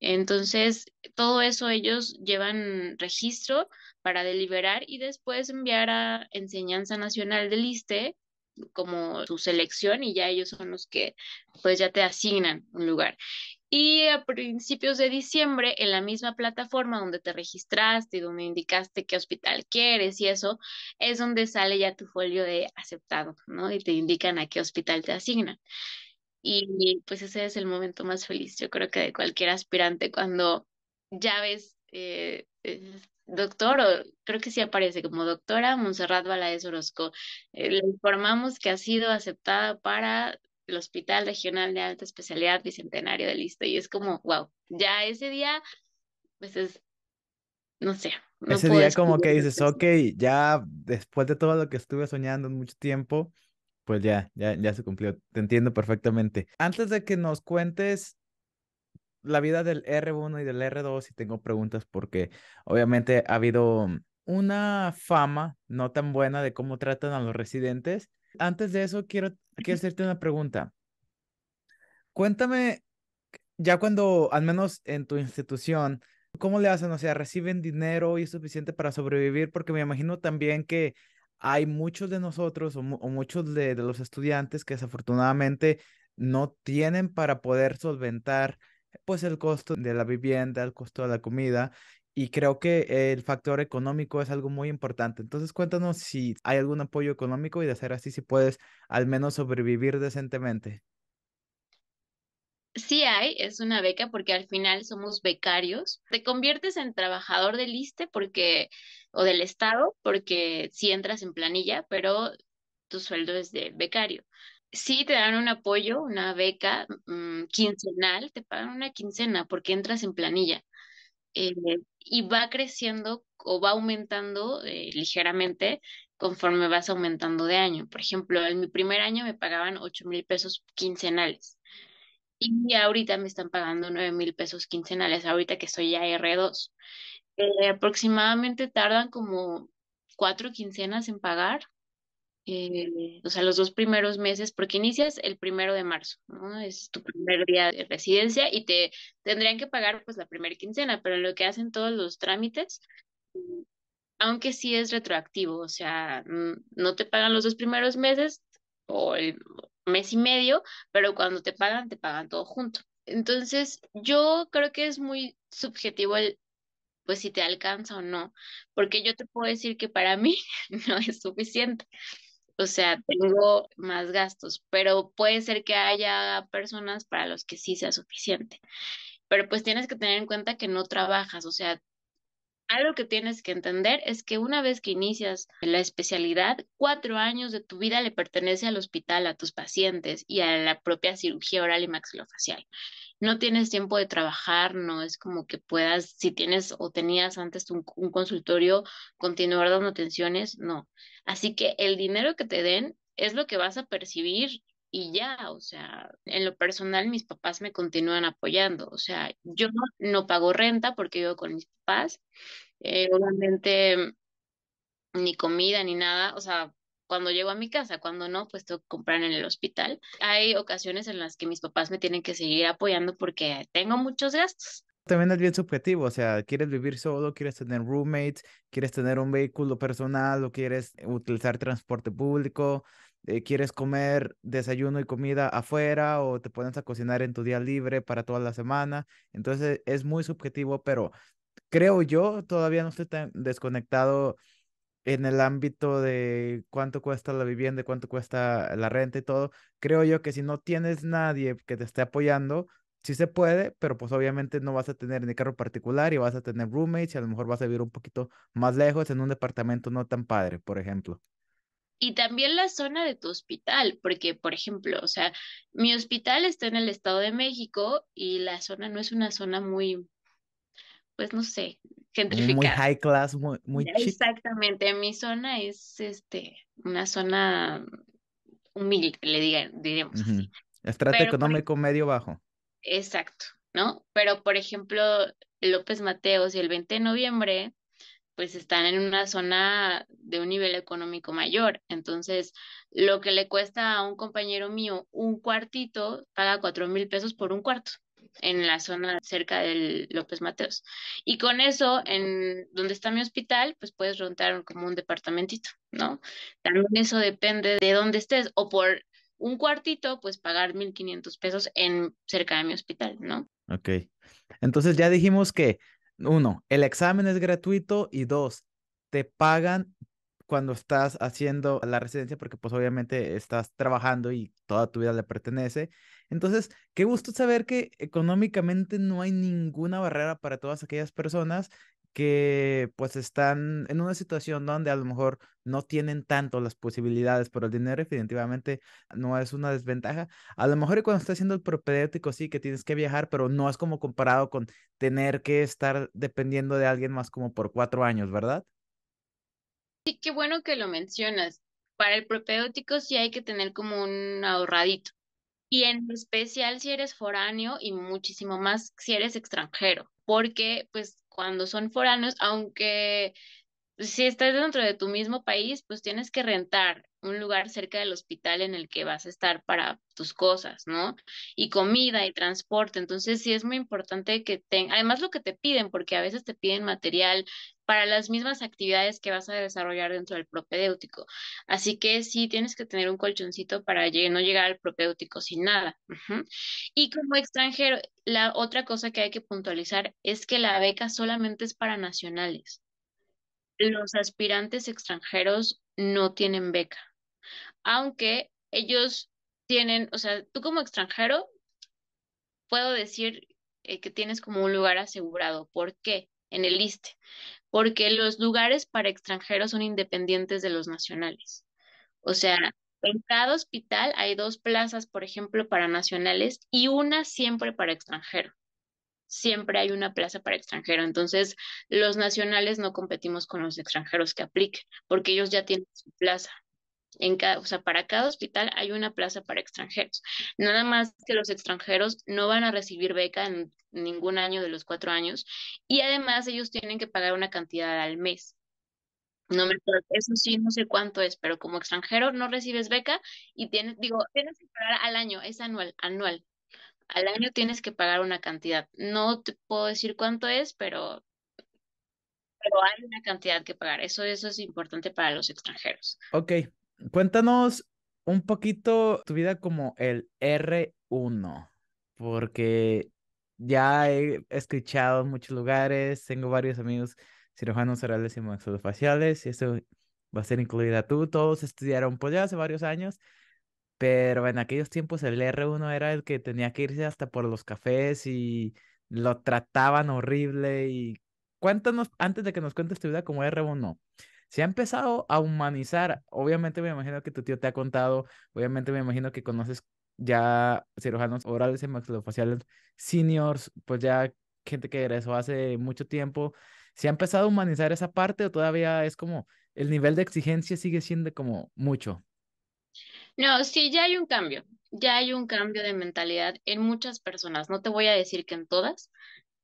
S1: Entonces, todo eso ellos llevan registro para deliberar y después enviar a Enseñanza Nacional del ISTE como su selección y ya ellos son los que pues ya te asignan un lugar. Y a principios de diciembre, en la misma plataforma donde te registraste y donde indicaste qué hospital quieres y eso, es donde sale ya tu folio de aceptado, ¿no? Y te indican a qué hospital te asignan. Y pues ese es el momento más feliz, yo creo que de cualquier aspirante, cuando ya ves, eh, doctor, o creo que sí aparece como doctora Montserrat Valadez Orozco, eh, le informamos que ha sido aceptada para el Hospital Regional de Alta Especialidad Bicentenario de Listo. Y es como, wow, ya ese día, pues es, no sé. No ese día como que dices, ok,
S2: ya después de todo lo que estuve soñando en mucho tiempo, pues ya, ya, ya se cumplió. Te entiendo perfectamente. Antes de que nos cuentes la vida del R1 y del R2 y tengo preguntas porque obviamente ha habido una fama no tan buena de cómo tratan a los residentes. Antes de eso, quiero quiero hacerte una pregunta. Cuéntame, ya cuando, al menos en tu institución, ¿cómo le hacen? O sea, ¿reciben dinero y es suficiente para sobrevivir? Porque me imagino también que hay muchos de nosotros o, muchos de, de, los estudiantes que desafortunadamente no tienen para poder solventar pues el costo de la vivienda, el costo de la comida y creo que el factor económico es algo muy importante. Entonces cuéntanos si hay algún apoyo económico y de hacer así si puedes al menos sobrevivir decentemente.
S1: Sí hay, es una beca porque al final somos becarios. Te conviertes en trabajador del ISTE porque, o del Estado, porque si sí entras en planilla, pero tu sueldo es de becario. Sí te dan un apoyo, una beca mm, quincenal, te pagan una quincena porque entras en planilla. Eh, y va creciendo o va aumentando eh, ligeramente conforme vas aumentando de año. Por ejemplo, en mi primer año me pagaban 8 mil pesos quincenales y ahorita me están pagando 9 mil pesos quincenales, ahorita que soy ya R2. Eh, aproximadamente tardan como cuatro quincenas en pagar eh, o sea, los dos primeros meses, porque inicias el primero de marzo, ¿no? Es tu primer día de residencia y te tendrían que pagar pues la primera quincena, pero lo que hacen todos los trámites, mm, aunque sí es retroactivo, o sea, mm, no te pagan los dos primeros meses o el mes y medio, pero cuando te pagan, te pagan todo junto. Entonces, yo creo que es muy subjetivo el, pues si te alcanza o no, porque yo te puedo decir que para mí no es suficiente o sea, tengo más gastos, pero puede ser que haya personas para los que sí sea suficiente. Pero pues tienes que tener en cuenta que no trabajas, o sea, algo que tienes que entender es que una vez que inicias la especialidad, cuatro años de tu vida le pertenece al hospital, a tus pacientes y a la propia cirugía oral y maxilofacial no tienes tiempo de trabajar, no es como que puedas, si tienes o tenías antes un, consultorio, continuar dando atenciones, no. Así que el dinero que te den es lo que vas a percibir y ya, o sea, en lo personal mis papás me continúan apoyando, o sea, yo no, pago renta porque vivo con mis papás, eh, obviamente ni comida ni nada, o sea, cuando llego a mi casa, cuando no, pues tengo que comprar en el hospital. Hay ocasiones en las que mis papás me tienen que seguir apoyando porque tengo muchos gastos.
S2: También es bien subjetivo, o sea, quieres vivir solo, quieres tener roommates, quieres tener un vehículo personal o quieres utilizar transporte público, eh, quieres comer desayuno y comida afuera o te pones a cocinar en tu día libre para toda la semana. Entonces es muy subjetivo, pero creo yo todavía no estoy tan desconectado en el ámbito de cuánto cuesta la vivienda, cuánto cuesta la renta y todo, creo yo que si no tienes nadie que te esté apoyando, sí se puede, pero pues obviamente no vas a tener ni carro particular y vas a tener roommates y a lo mejor vas a vivir un poquito más lejos en un departamento no tan padre, por ejemplo.
S1: Y también la zona de tu hospital, porque, por ejemplo, o sea, mi hospital está en el Estado de México y la zona no es una zona muy, pues no sé, muy high
S2: class, muy, muy
S1: Exactamente, mi zona es este, una zona humilde, le diga, diremos
S2: Estrato económico medio bajo.
S1: Exacto, ¿no? Pero por ejemplo, López Mateos y el 20 de noviembre, pues están en una zona de un nivel económico mayor. Entonces, lo que le cuesta a un compañero mío un cuartito, paga cuatro mil pesos por un cuarto en la zona cerca del López Mateos. Y con eso, en donde está mi hospital, pues puedes rentar como un departamentito, ¿no? También eso depende de dónde estés o por un cuartito, pues pagar 1.500 pesos en cerca de mi hospital, ¿no?
S2: Ok. Entonces ya dijimos que, uno, el examen es gratuito y dos, te pagan cuando estás haciendo la residencia, porque pues obviamente estás trabajando y toda tu vida le pertenece. Entonces, qué gusto saber que económicamente no hay ninguna barrera para todas aquellas personas que pues están en una situación donde a lo mejor no tienen tanto las posibilidades, pero el dinero definitivamente no es una desventaja. A lo mejor cuando estás haciendo el propedéutico sí que tienes que viajar, pero no es como comparado con tener que estar dependiendo de alguien más como por cuatro años, ¿verdad?
S1: Sí, qué bueno que lo mencionas. Para el propedéutico sí hay que tener como un ahorradito. Y en especial si eres foráneo y muchísimo más si eres extranjero, porque pues cuando son foráneos, aunque si estás dentro de tu mismo país, pues tienes que rentar un lugar cerca del hospital en el que vas a estar para tus cosas, ¿no? Y comida y transporte. Entonces sí es muy importante que tengas, además lo que te piden, porque a veces te piden material para las mismas actividades que vas a desarrollar dentro del propedéutico. Así que sí tienes que tener un colchoncito para no llegar al propedéutico sin nada. Y como extranjero, la otra cosa que hay que puntualizar es que la beca solamente es para nacionales. Los aspirantes extranjeros no tienen beca aunque ellos tienen, o sea, tú como extranjero, puedo decir eh, que tienes como un lugar asegurado. ¿Por qué? En el ISTE. Porque los lugares para extranjeros son independientes de los nacionales. O sea, en cada hospital hay dos plazas, por ejemplo, para nacionales y una siempre para extranjero. Siempre hay una plaza para extranjero. Entonces, los nacionales no competimos con los extranjeros que apliquen, porque ellos ya tienen su plaza. En cada, o sea, para cada hospital hay una plaza para extranjeros. Nada más que los extranjeros no van a recibir beca en ningún año de los cuatro años y además ellos tienen que pagar una cantidad al mes. No me eso sí, no sé cuánto es, pero como extranjero no recibes beca y tienes, digo, tienes que pagar al año, es anual, anual. Al año tienes que pagar una cantidad. No te puedo decir cuánto es, pero, pero hay una cantidad que pagar. Eso, eso es importante para los extranjeros.
S2: Ok, Cuéntanos un poquito tu vida como el R1, porque ya he escuchado en muchos lugares, tengo varios amigos cirujanos orales y maxilofaciales y eso va a ser incluida tú, todos estudiaron pues ya hace varios años, pero en aquellos tiempos el R1 era el que tenía que irse hasta por los cafés y lo trataban horrible y cuéntanos, antes de que nos cuentes tu vida como R1, se ha empezado a humanizar. Obviamente me imagino que tu tío te ha contado, obviamente me imagino que conoces ya cirujanos orales y maxilofaciales seniors, pues ya gente que egresó hace mucho tiempo. ¿Se ha empezado a humanizar esa parte o todavía es como el nivel de exigencia sigue siendo como mucho?
S1: No, sí, ya hay un cambio. Ya hay un cambio de mentalidad en muchas personas. No te voy a decir que en todas,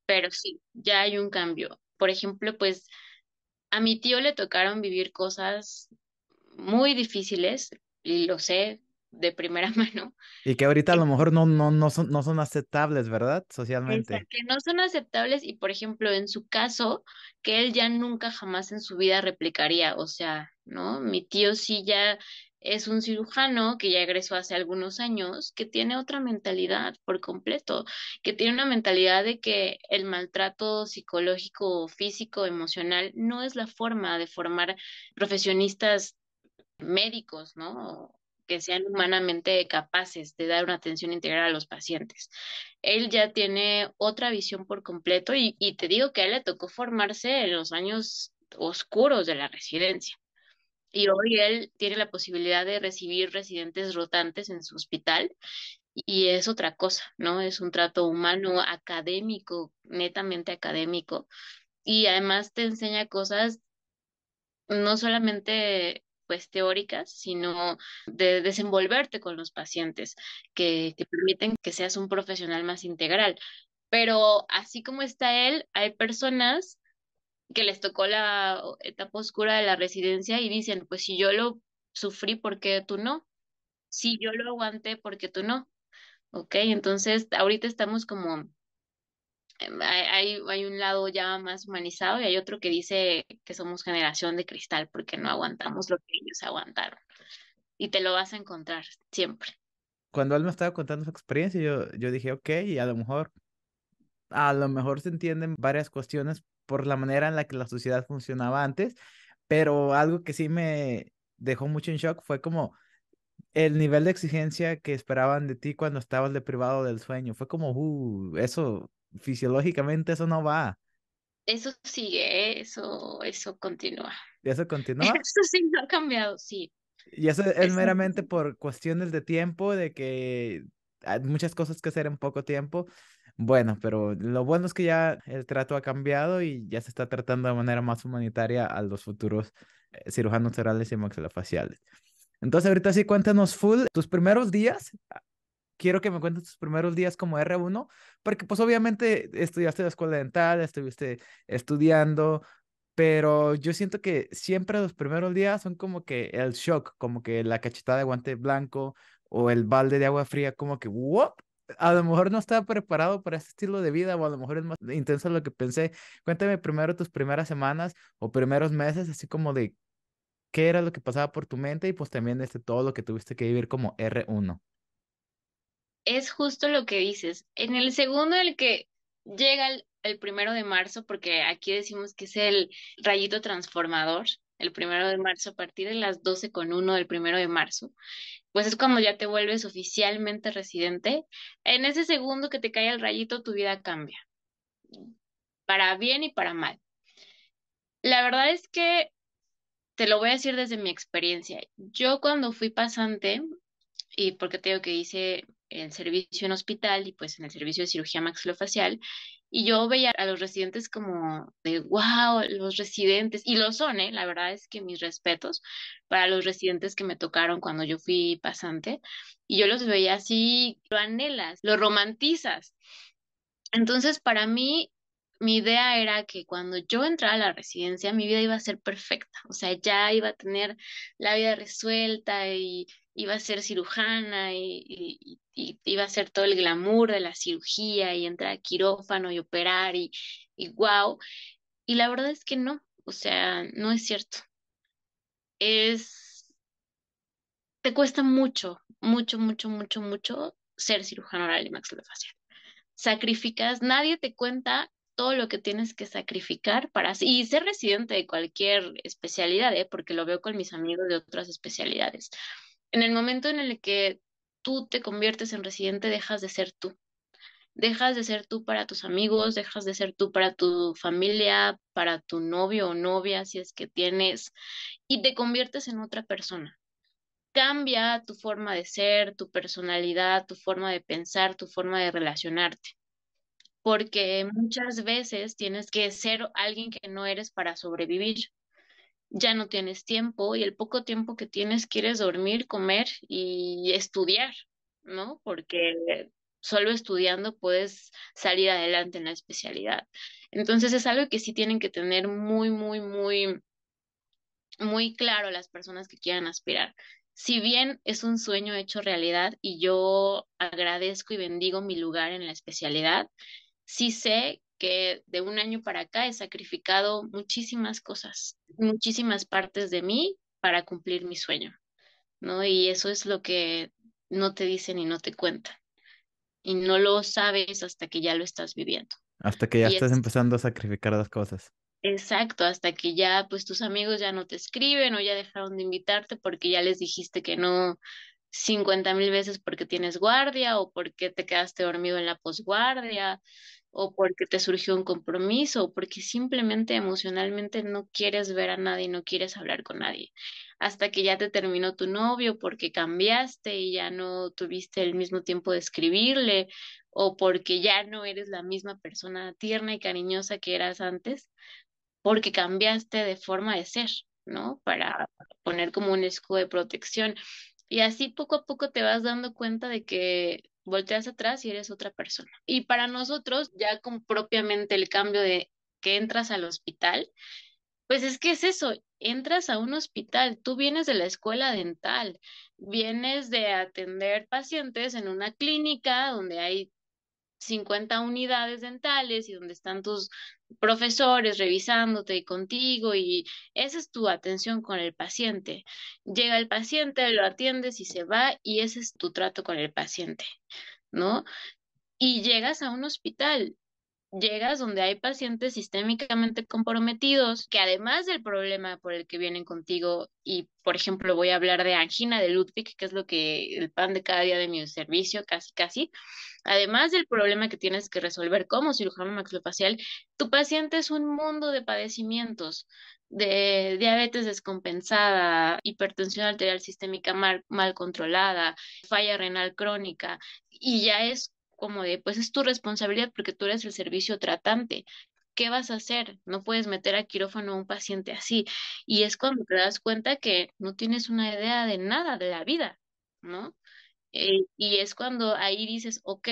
S1: pero sí, ya hay un cambio. Por ejemplo, pues a mi tío le tocaron vivir cosas muy difíciles, y lo sé de primera mano.
S2: Y que ahorita a eh lo mejor no, no, no, son, no son aceptables, ¿verdad? Socialmente.
S1: que no son aceptables y, por ejemplo, en su caso, que él ya nunca jamás en su vida replicaría, o sea, ¿no? Mi tío sí ya es un cirujano que ya egresó hace algunos años, que tiene otra mentalidad por completo, que tiene una mentalidad de que el maltrato psicológico, físico, emocional no es la forma de formar profesionistas médicos, ¿no? que sean humanamente capaces de dar una atención integral a los pacientes. Él ya tiene otra visión por completo y, y te digo que a él le tocó formarse en los años oscuros de la residencia y hoy él tiene la posibilidad de recibir residentes rotantes en su hospital y es otra cosa, ¿no? Es un trato humano, académico, netamente académico y además te enseña cosas no solamente pues teóricas, sino de desenvolverte con los pacientes que, te permiten que seas un profesional más integral. Pero así como está él, hay personas que les tocó la etapa oscura de la residencia y dicen, pues si yo lo sufrí, ¿por qué tú no? Si yo lo aguanté, ¿por qué tú no? Ok, entonces ahorita estamos como, em, hay, hay un lado ya más humanizado y hay otro que dice que somos generación de cristal porque no aguantamos lo que ellos aguantaron. Y te lo vas a encontrar siempre.
S2: Cuando él me estaba contando su experiencia, yo, yo dije, ok, y a lo mejor, a lo mejor se entienden varias cuestiones por la manera en la que la sociedad funcionaba antes, pero algo que sí me dejó mucho en shock fue como el nivel de exigencia que esperaban de ti cuando estabas privado del sueño. Fue como, uh, eso fisiológicamente eso no va.
S1: Eso sigue, eso, eso continúa.
S2: ¿Eso continúa? Eso
S1: sí no ha cambiado, sí.
S2: Y eso e, es meramente por cuestiones de tiempo, de que hay ah, muchas cosas que hacer en poco tiempo, bueno, pero lo bueno es que ya el trato ha cambiado y ya se está tratando de manera más humanitaria a los futuros eh, cirujanos orales y maxilofaciales. Entonces, ahorita sí, cuéntanos full tus primeros días. Ah, quiero que me cuentes tus primeros días como R1, porque pues obviamente estudiaste la escuela dental, estuviste estudiando, pero yo siento que siempre los primeros días son como que el shock, como que la cachetada de guante blanco o el balde de agua fría, como que, ¡wop! a lo mejor no estaba preparado para este estilo de vida o a lo mejor es más intenso de lo que pensé. Cuéntame primero tus primeras semanas o primeros meses, así como de qué era lo que pasaba por tu mente y pues también de este, todo lo que tuviste que vivir como R1.
S1: Es justo lo que dices. En el segundo, el que llega el primero de marzo, porque aquí decimos que es el rayito transformador, el primero de marzo, a partir de las 12 con uno del primero de marzo, pues es cuando ya te vuelves oficialmente residente. En ese segundo que te cae el rayito, tu vida cambia, para bien y para mal. La verdad es que te lo voy a decir desde mi experiencia. Yo cuando fui pasante, y porque tengo que hice el servicio en hospital y pues en el servicio de cirugía maxilofacial, y yo veía a los residentes como de, wow, los residentes, y lo son, ¿eh? la verdad es que mis respetos para los residentes que me tocaron cuando yo fui pasante, y yo los veía así, lo anhelas, lo romantizas. Entonces, para mí, mi idea era que cuando yo entrara a la residencia, mi vida iba a ser perfecta, o sea, ya iba a tener la vida resuelta y iba a ser cirujana y, iba a ser todo el glamour de la cirugía y entrar a quirófano y operar y, y wow. Y la verdad es que no, o sea, no es cierto. Es, te cuesta mucho, mucho, mucho, mucho, mucho ser cirujano oral y maxilofacial. Sacrificas, nadie te cuenta todo lo que tienes que sacrificar para y ser residente de cualquier especialidad, ¿eh? porque lo veo con mis amigos de otras especialidades en el momento en el que tú te conviertes en residente, dejas de ser tú. Dejas de ser tú para tus amigos, dejas de ser tú para tu familia, para tu novio o novia, si es que tienes, y te conviertes en otra persona. Cambia tu forma de ser, tu personalidad, tu forma de pensar, tu forma de relacionarte porque muchas veces tienes que ser alguien que no eres para sobrevivir ya no tienes tiempo y el poco tiempo que tienes quieres dormir, comer y estudiar, ¿no? Porque solo estudiando puedes salir adelante en la especialidad. Entonces es algo que sí tienen que tener muy, muy, muy, muy claro las personas que quieran aspirar. Si bien es un sueño hecho realidad y yo agradezco y bendigo mi lugar en la especialidad, sí sé que de un año para acá he sacrificado muchísimas cosas, muchísimas partes de mí para cumplir mi sueño, ¿no? Y eso es lo que no te dicen y no te cuentan. Y no lo sabes hasta que ya lo estás viviendo.
S2: Hasta que ya estás empezando a sacrificar las cosas.
S1: Exacto, hasta que ya pues tus amigos ya no te escriben o ya dejaron de invitarte porque ya les dijiste que no 50 mil veces porque tienes guardia o porque te quedaste dormido en la posguardia o porque te surgió un compromiso, o porque simplemente emocionalmente no quieres ver a nadie, no quieres hablar con nadie, hasta que ya te terminó tu novio porque cambiaste y ya no tuviste el mismo tiempo de escribirle, o porque ya no eres la misma persona tierna y cariñosa que eras antes, porque cambiaste de forma de ser, ¿no? Para poner como un escudo de protección. Y así poco a poco te vas dando cuenta de que volteas atrás y eres otra persona. Y para nosotros, ya con propiamente el cambio de que entras al hospital, pues es que es eso, entras a un hospital, tú vienes de la escuela dental, vienes de atender pacientes en una clínica donde hay 50 unidades dentales y donde están tus profesores revisándote y contigo y esa es tu atención con el paciente. Llega el paciente, lo atiendes y se va y ese es tu trato con el paciente, ¿no? Y llegas a un hospital llegas donde hay pacientes sistémicamente comprometidos que además del problema por el que vienen contigo y por ejemplo voy a hablar de angina de Ludwig, que es lo que el pan de cada día de mi servicio, casi casi, además del problema que tienes que resolver como cirujano maxilofacial, tu paciente es un mundo de padecimientos de diabetes descompensada, hipertensión arterial sistémica mal controlada, falla renal crónica, y ya es como de, pues es tu responsabilidad porque tú eres el servicio tratante. ¿Qué vas a hacer? No puedes meter a quirófano a un paciente así. Y es cuando te das cuenta que no tienes una idea de nada de la vida, ¿no? Eh, y es cuando ahí dices, ok,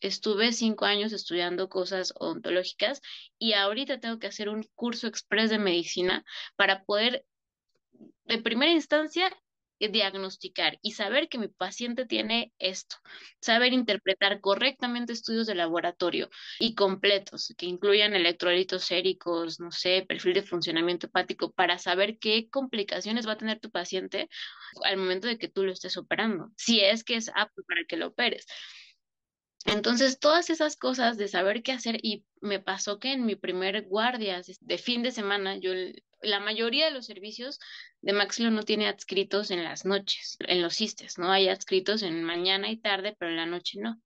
S1: estuve cinco años estudiando cosas ontológicas y ahorita tengo que hacer un curso express de medicina para poder de primera instancia eh, diagnosticar y saber que mi paciente tiene esto, saber interpretar correctamente estudios de laboratorio y completos que incluyan electrolitos séricos, no sé, perfil de funcionamiento hepático para saber qué complicaciones va a tener tu paciente al momento de que tú lo estés operando, si es que es apto para que lo operes. Entonces, todas esas cosas de saber qué hacer y me pasó que en mi primer guardia de fin de semana, yo la mayoría de los servicios de Maxlo no tiene adscritos en las noches, en los cistes, ¿no? Hay adscritos en mañana y tarde, pero en la noche no.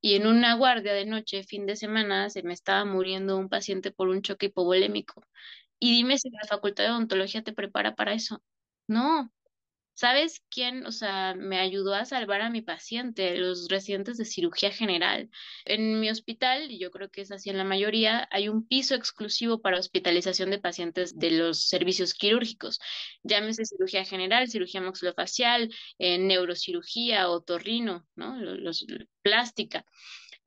S1: Y en una guardia de noche, fin de semana, se me estaba muriendo un paciente por un choque hipovolémico. Y dime si la facultad de odontología te prepara para eso. No, ¿Sabes quién, o sea, me ayudó a salvar a mi paciente? Los residentes de cirugía general. En mi hospital, y yo creo que es así en la mayoría, hay un piso exclusivo para hospitalización de pacientes de los servicios quirúrgicos. Llámese cirugía general, cirugía maxilofacial, eh, neurocirugía, otorrino, ¿no? los, plástica.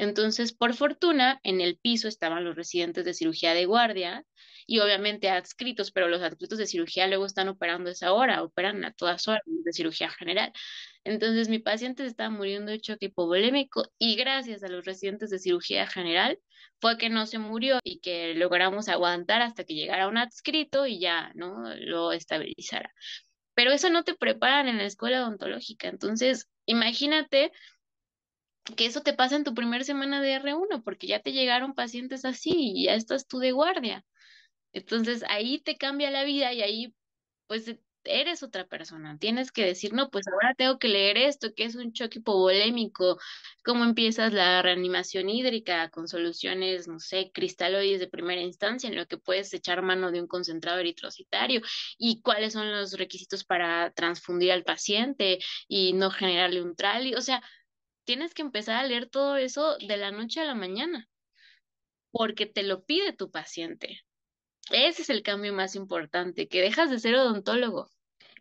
S1: Entonces, por fortuna, en el piso estaban los residentes de cirugía de guardia y obviamente adscritos, pero los adscritos de cirugía luego están operando esa hora, operan a todas horas de cirugía general. Entonces, mi paciente estaba muriendo de choque hipovolémico y gracias a los residentes de cirugía general fue que no se murió y que logramos aguantar hasta que llegara un adscrito y ya, ¿no? Lo estabilizara. Pero eso no te preparan en la escuela odontológica. Entonces, imagínate que eso te pasa en tu primera semana de R1, porque ya te llegaron pacientes así y ya estás tú de guardia. Entonces ahí te cambia la vida y ahí pues e, eres otra persona. Tienes que decir, no, pues ahora tengo que leer esto, que es un choque hipovolémico, cómo empiezas la reanimación hídrica con soluciones, no sé, cristaloides de primera instancia, en lo que puedes echar mano de un concentrado eritrocitario y cuáles son los requisitos para transfundir al paciente y no generarle un trali. O sea, tienes que empezar a leer todo eso de la noche a la mañana, porque te lo pide tu paciente. Ese es el cambio más importante, que dejas de ser odontólogo,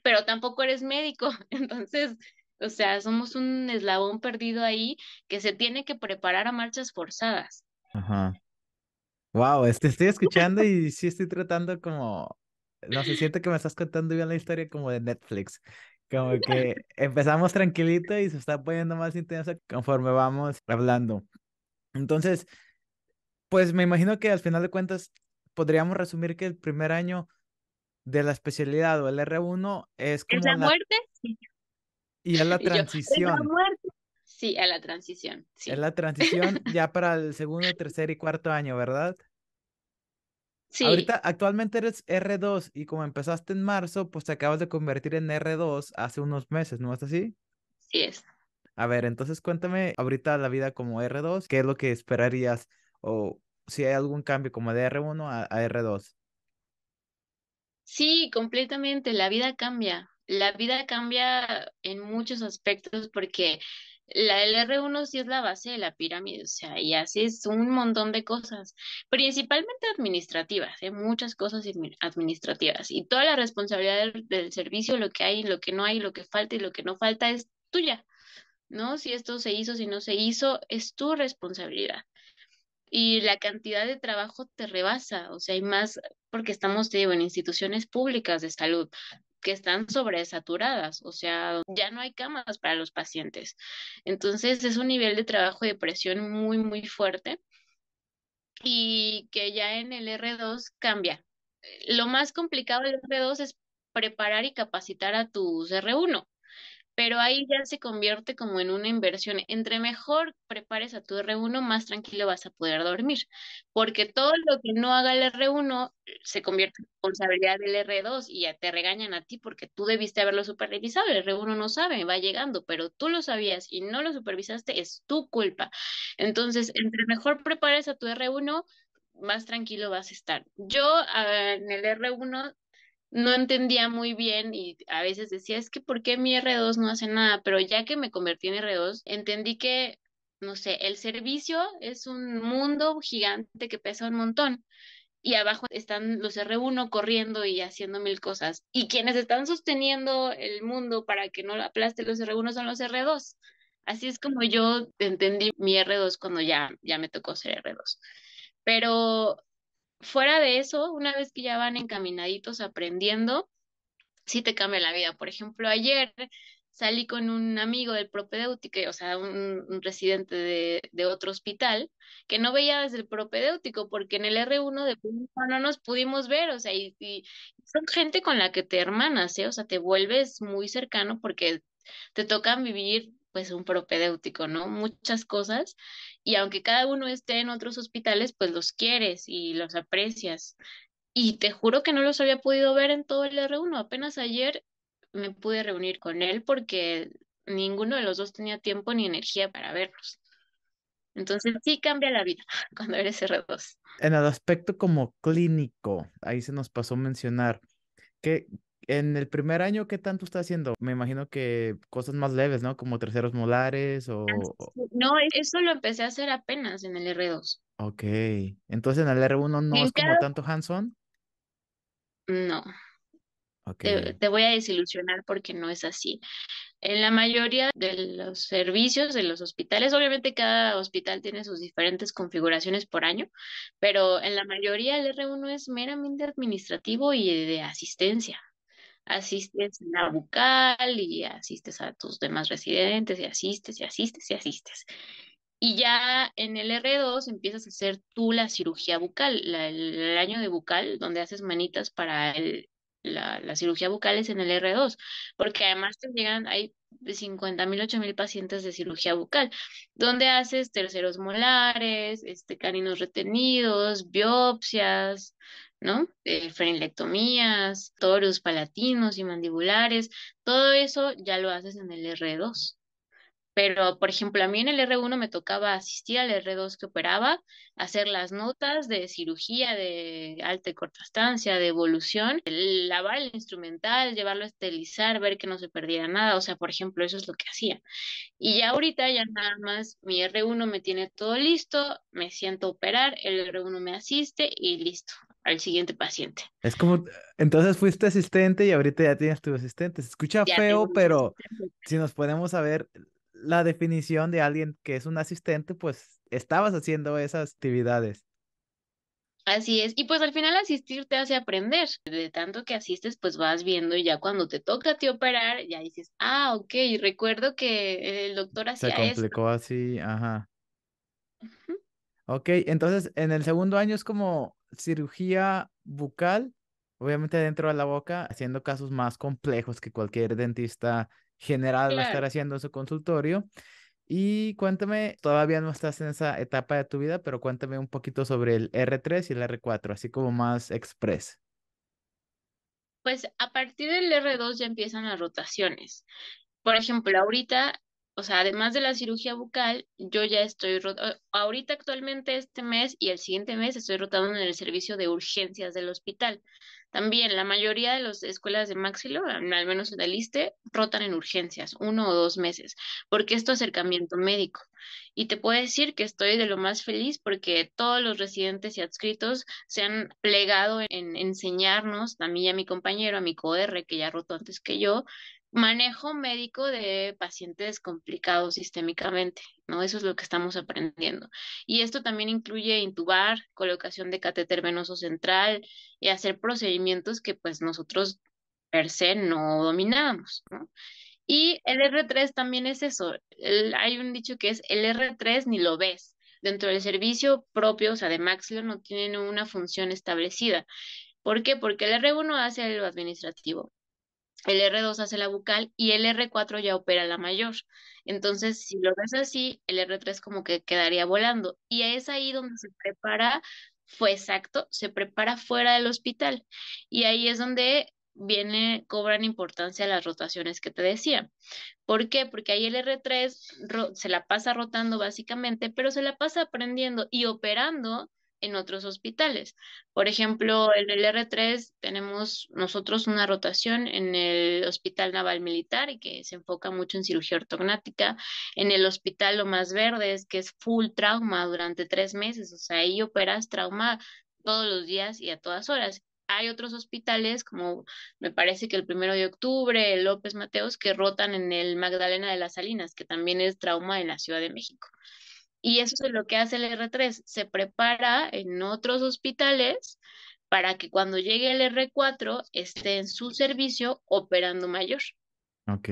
S1: pero tampoco eres médico. Entonces, o sea, somos un eslabón perdido ahí que se tiene que preparar a marchas forzadas.
S2: Ajá. Wow, este estoy escuchando y sí estoy tratando como, no sé, siento que me estás contando bien la historia como de Netflix, como que empezamos tranquilito y se está poniendo más intensa conforme vamos hablando. Entonces, pues me imagino que al final de cuentas podríamos resumir que el primer año de la especialidad o el R1 es como... ¿Es la, muerte? Y es la transición. ¿Es la
S1: muerte? Sí, a la transición.
S2: Es la transición ya para el segundo, tercer y cuarto año, ¿verdad? Sí. Ahorita actualmente eres R2 y como empezaste en marzo, pues te acabas de convertir en R2 hace unos meses, ¿no es así? Sí es. A ver, entonces cuéntame ahorita la vida como R2, ¿qué es lo que esperarías o si hay algún cambio como de R1 a, a R2?
S1: Sí, completamente, la vida cambia. La vida cambia en muchos aspectos porque la LR1 sí es la base de la pirámide, o sea, y haces un montón de cosas, principalmente administrativas, ¿eh? muchas cosas administrativas. Y toda la responsabilidad del, servicio, lo que hay, lo que no hay, lo que falta y lo que no falta es tuya, ¿no? Si esto se hizo, si no se hizo, es tu responsabilidad. Y la cantidad de trabajo te rebasa, o sea, hay más porque estamos, te digo, en instituciones públicas de salud, que están sobresaturadas, o sea, ya no hay camas para los pacientes. Entonces es un nivel de trabajo y de presión muy, muy fuerte y que ya en el R2 cambia. Lo más complicado del R2 es preparar y capacitar a tus R1, pero ahí ya se convierte como en una inversión. Entre mejor prepares a tu R1, más tranquilo vas a poder dormir, porque todo lo que no haga el R1 eh, se convierte en responsabilidad del R2 y ya te regañan a ti porque tú debiste haberlo supervisado, el R1 no sabe, va llegando, pero tú lo sabías y no lo supervisaste, es tu culpa. Entonces, entre mejor prepares a tu R1, más tranquilo vas a estar. Yo ah, en el R1 no entendía muy bien y a veces decía, es que ¿por qué mi R2 no hace nada? Pero ya que me convertí en R2, entendí que, no sé, el servicio es un mundo gigante que pesa un montón y abajo están los R1 corriendo y haciendo mil cosas. Y quienes están sosteniendo el mundo para que no aplaste los R1 son los R2. Así es como yo entendí mi R2 cuando ya, ya me tocó ser R2. Pero fuera de eso, una vez que ya van encaminaditos aprendiendo, sí te cambia la vida. Por ejemplo, ayer salí con un amigo del propedéutico, o sea, un, residente de, otro hospital, que no veía desde el propedéutico, porque en el R1 de no nos pudimos ver, o sea, y, son gente con la que te hermanas, ¿eh? o sea, te vuelves muy cercano porque te tocan vivir pues un propedéutico, ¿no? Muchas cosas y aunque cada uno esté en otros hospitales, pues los quieres y los aprecias. Y te juro que no los había podido ver en todo el R1, apenas ayer me pude reunir con él porque ninguno de los dos tenía tiempo ni energía para verlos. Entonces sí cambia la vida cuando eres R2.
S2: En el aspecto como clínico, ahí se nos pasó mencionar, que... En el primer año, ¿qué tanto está haciendo? Me imagino que cosas más leves, ¿no? Como terceros molares ah, o...
S1: No, e, eso lo empecé a hacer apenas en el R2.
S2: Ok. Entonces en el R1 no es como tanto hands-on. No. Okay. Te,
S1: te, voy a desilusionar porque no es así. En la mayoría de los servicios de los hospitales, obviamente cada hospital tiene sus diferentes configuraciones por año, pero en la mayoría el R1 es meramente administrativo y de asistencia asistes a la bucal y asistes a tus demás residentes y asistes y asistes y asistes. Y ya en el R2 empiezas a hacer tú la cirugía bucal, el año de bucal, donde haces manitas para el, la, la, cirugía bucal es en el R2, porque además te llegan, hay 50 mil, mil pacientes de cirugía bucal, donde haces terceros molares, este, caninos retenidos, biopsias, ¿no? Eh, frenlectomías, torus palatinos y mandibulares, todo eso ya lo haces en el R2. Pero, por ejemplo, a mí en el R1 me tocaba asistir al R2 que operaba, hacer las notas de cirugía de alta y corta estancia, de evolución, lavar el instrumental, llevarlo a esterilizar, ver que no se perdiera nada. O sea, por ejemplo, eso es lo que hacía. Y ya ahorita ya nada más mi R1 me tiene todo listo, me siento a operar, el R1 me asiste y listo al siguiente paciente.
S2: Es como, entonces fuiste asistente y ahorita ya tienes tu asistente. Se escucha feo, pero si nos podemos saber la definición de alguien que es un asistente, pues estabas haciendo esas actividades.
S1: Así es, y pues al final asistir te hace aprender. De tanto que asistes, pues vas viendo y ya cuando te toca a ti operar, ya dices, ah, ok, recuerdo que el doctor hacía eso. Se complicó
S2: así, ajá. Ok, entonces en el segundo año es como cirugía bucal, obviamente dentro de la boca, haciendo casos más complejos que cualquier dentista general va a estar haciendo en su consultorio. Y cuéntame, todavía no estás en esa etapa de tu vida, pero cuéntame un poquito sobre el R3 y el R4, así como más express.
S1: Pues a partir del R2 ya empiezan las rotaciones. Por ejemplo, ahorita o sea, además de la cirugía bucal, yo ya estoy ahorita actualmente este mes y el siguiente mes estoy rotando en el servicio de urgencias del hospital. También la mayoría de las escuelas de maxilo, al menos en la Liste, rotan en urgencias, uno o dos meses, porque esto es acercamiento médico. Y te puedo decir que estoy de lo más feliz porque todos los residentes y adscritos se han plegado en, enseñarnos, a mí y a mi compañero, a mi COR, que ya rotó antes que yo, manejo médico de pacientes complicados sistémicamente, ¿no? Eso es lo que estamos aprendiendo. Y esto también incluye intubar, colocación de catéter venoso central y hacer procedimientos que pues nosotros per se no dominamos ¿no? Y el R3 también es eso. hay un dicho que es el R3 ni lo ves. Dentro del servicio propio, o sea, de Maxlo, no tienen una función establecida. ¿Por qué? Porque el R1 hace lo administrativo, el R2 hace la bucal y el R4 ya opera la mayor. Entonces, si lo ves así, el R3 como que quedaría volando. Y es ahí donde se prepara, fue exacto, se prepara fuera del hospital. Y ahí es donde viene, cobran importancia las rotaciones que te decía. ¿Por qué? Porque ahí el R3 se la pasa rotando básicamente, pero se la pasa aprendiendo y operando en otros hospitales. Por ejemplo, en el R3 tenemos nosotros una rotación en el Hospital Naval Militar, y que se enfoca mucho en cirugía ortognática, en el Hospital Lo Más Verdes, que es full trauma durante tres meses, o sea, ahí operas trauma todos los días y a todas horas. Hay otros hospitales, como me parece que el primero de octubre, López Mateos, que rotan en el Magdalena de las Salinas, que también es trauma en la Ciudad de México. Y eso es lo que hace el R3, se prepara en otros hospitales para que cuando llegue el R4 esté en su servicio operando mayor.
S2: Ok,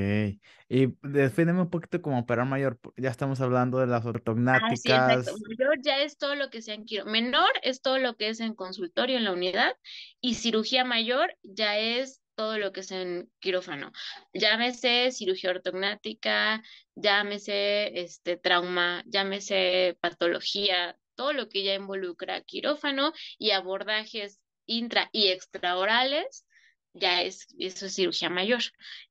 S2: y defineme un poquito como operar mayor, ya estamos hablando de las ortognáticas. Ah, sí,
S1: mayor ya es todo lo que sea en menor es todo lo que es en consultorio, en la unidad, y cirugía mayor ya es todo lo que es en quirófano. Llámese cirugía ortognática, llámese este, trauma, llámese patología, todo lo que ya involucra quirófano y abordajes intra y extraorales, ya es, eso es cirugía mayor.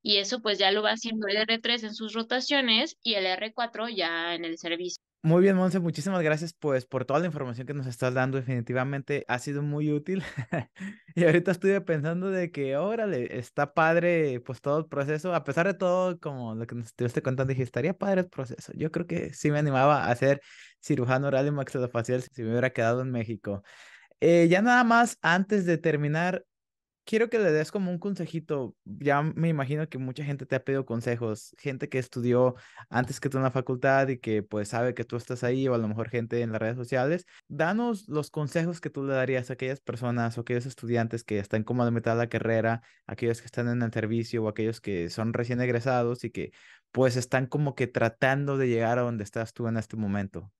S1: Y eso pues ya lo va haciendo el R3 en sus rotaciones y el R4 ya en el servicio.
S2: Muy bien, Monse, muchísimas gracias pues por toda la información que nos estás dando. Definitivamente ha sido muy útil. y ahorita estuve pensando de que, órale, está padre pues todo el proceso. A pesar de todo, como lo que nos estuviste contando, dije, estaría padre el proceso. Yo creo que sí me animaba a ser cirujano oral y maxilofacial si me hubiera quedado en México. Eh, ya nada más, antes de terminar, quiero que le des como un consejito. Ya me imagino que mucha gente te ha pedido consejos, gente que estudió antes que tú en la facultad y que pues sabe que tú estás ahí o a lo mejor gente en las redes sociales. Danos los consejos que tú le darías a aquellas personas o aquellos estudiantes que están como a la mitad de la carrera, aquellos que están en el servicio o aquellos que son recién egresados y que pues están como que tratando de llegar a donde estás tú en este momento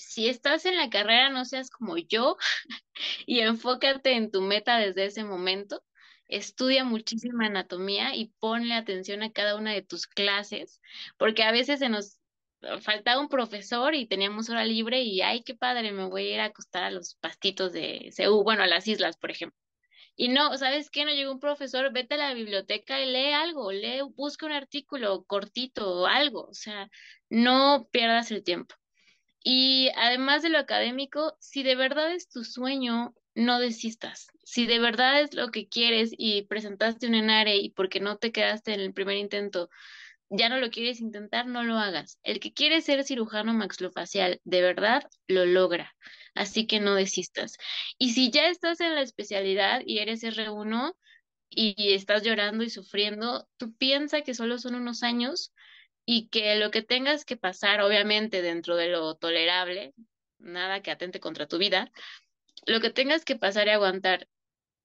S1: si estás en la carrera no seas como yo y enfócate en tu meta desde ese momento. Estudia muchísima anatomía y ponle atención a cada una de tus clases, porque a veces se nos ah, faltaba un profesor y teníamos hora libre y, ay, qué padre, me voy a ir a acostar a los pastitos de CU, bueno, a las islas, por ejemplo. Y no, ¿sabes qué? No llegó un profesor, vete a la biblioteca y lee algo, lee, busca un artículo cortito o algo, o sea, no pierdas el tiempo. Y además de lo académico, si de verdad es tu sueño, no desistas. Si de verdad es lo que quieres y presentaste un enare y porque no te quedaste en el primer intento, ya no lo quieres intentar, no lo hagas. El que quiere ser cirujano maxilofacial, de verdad, lo logra. Así que no desistas. Y si ya estás en la especialidad y eres R1 y estás llorando y sufriendo, tú piensa que solo son unos años y que lo que tengas que pasar, obviamente dentro de lo tolerable, nada que atente contra tu vida, lo que tengas que pasar y aguantar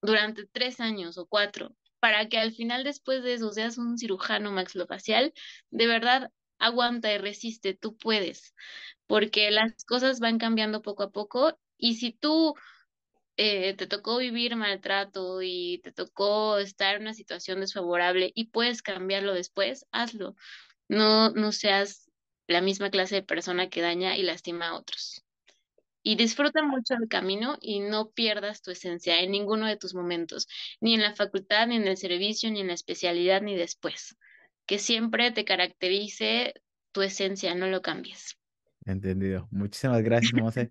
S1: durante tres años o cuatro, para que al final después de eso seas un cirujano maxilofacial, de verdad aguanta y resiste, tú puedes, porque las cosas van cambiando poco a poco y si tú eh, te tocó vivir maltrato y te tocó estar en una situación desfavorable y puedes cambiarlo después, hazlo no, no seas la misma clase de persona que daña y lastima a otros. Y disfruta mucho el camino y no pierdas tu esencia en ninguno de tus momentos, ni en la facultad, ni en el servicio, ni en la especialidad, ni después. Que siempre te caracterice tu esencia, no lo cambies.
S2: Entendido. Muchísimas gracias, Mose.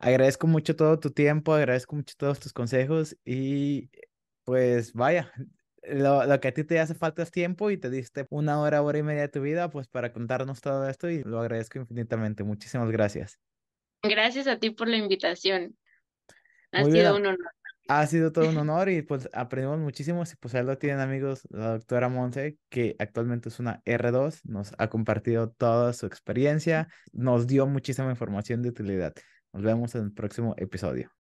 S2: agradezco mucho todo tu tiempo, agradezco mucho todos tus consejos y pues vaya, lo, que a ti te hace falta es tiempo y te diste una hora, hora y media de tu vida, pues para contarnos todo esto y lo agradezco infinitamente. Muchísimas gracias.
S1: Gracias a ti por la invitación.
S2: Ha sido un honor. Ha sido todo un honor y pues aprendimos muchísimo. Si pues ahí lo tienen amigos, la doctora Monse, que actualmente es una R2, nos ha compartido toda su experiencia, nos dio muchísima información de utilidad. Nos vemos en el próximo episodio.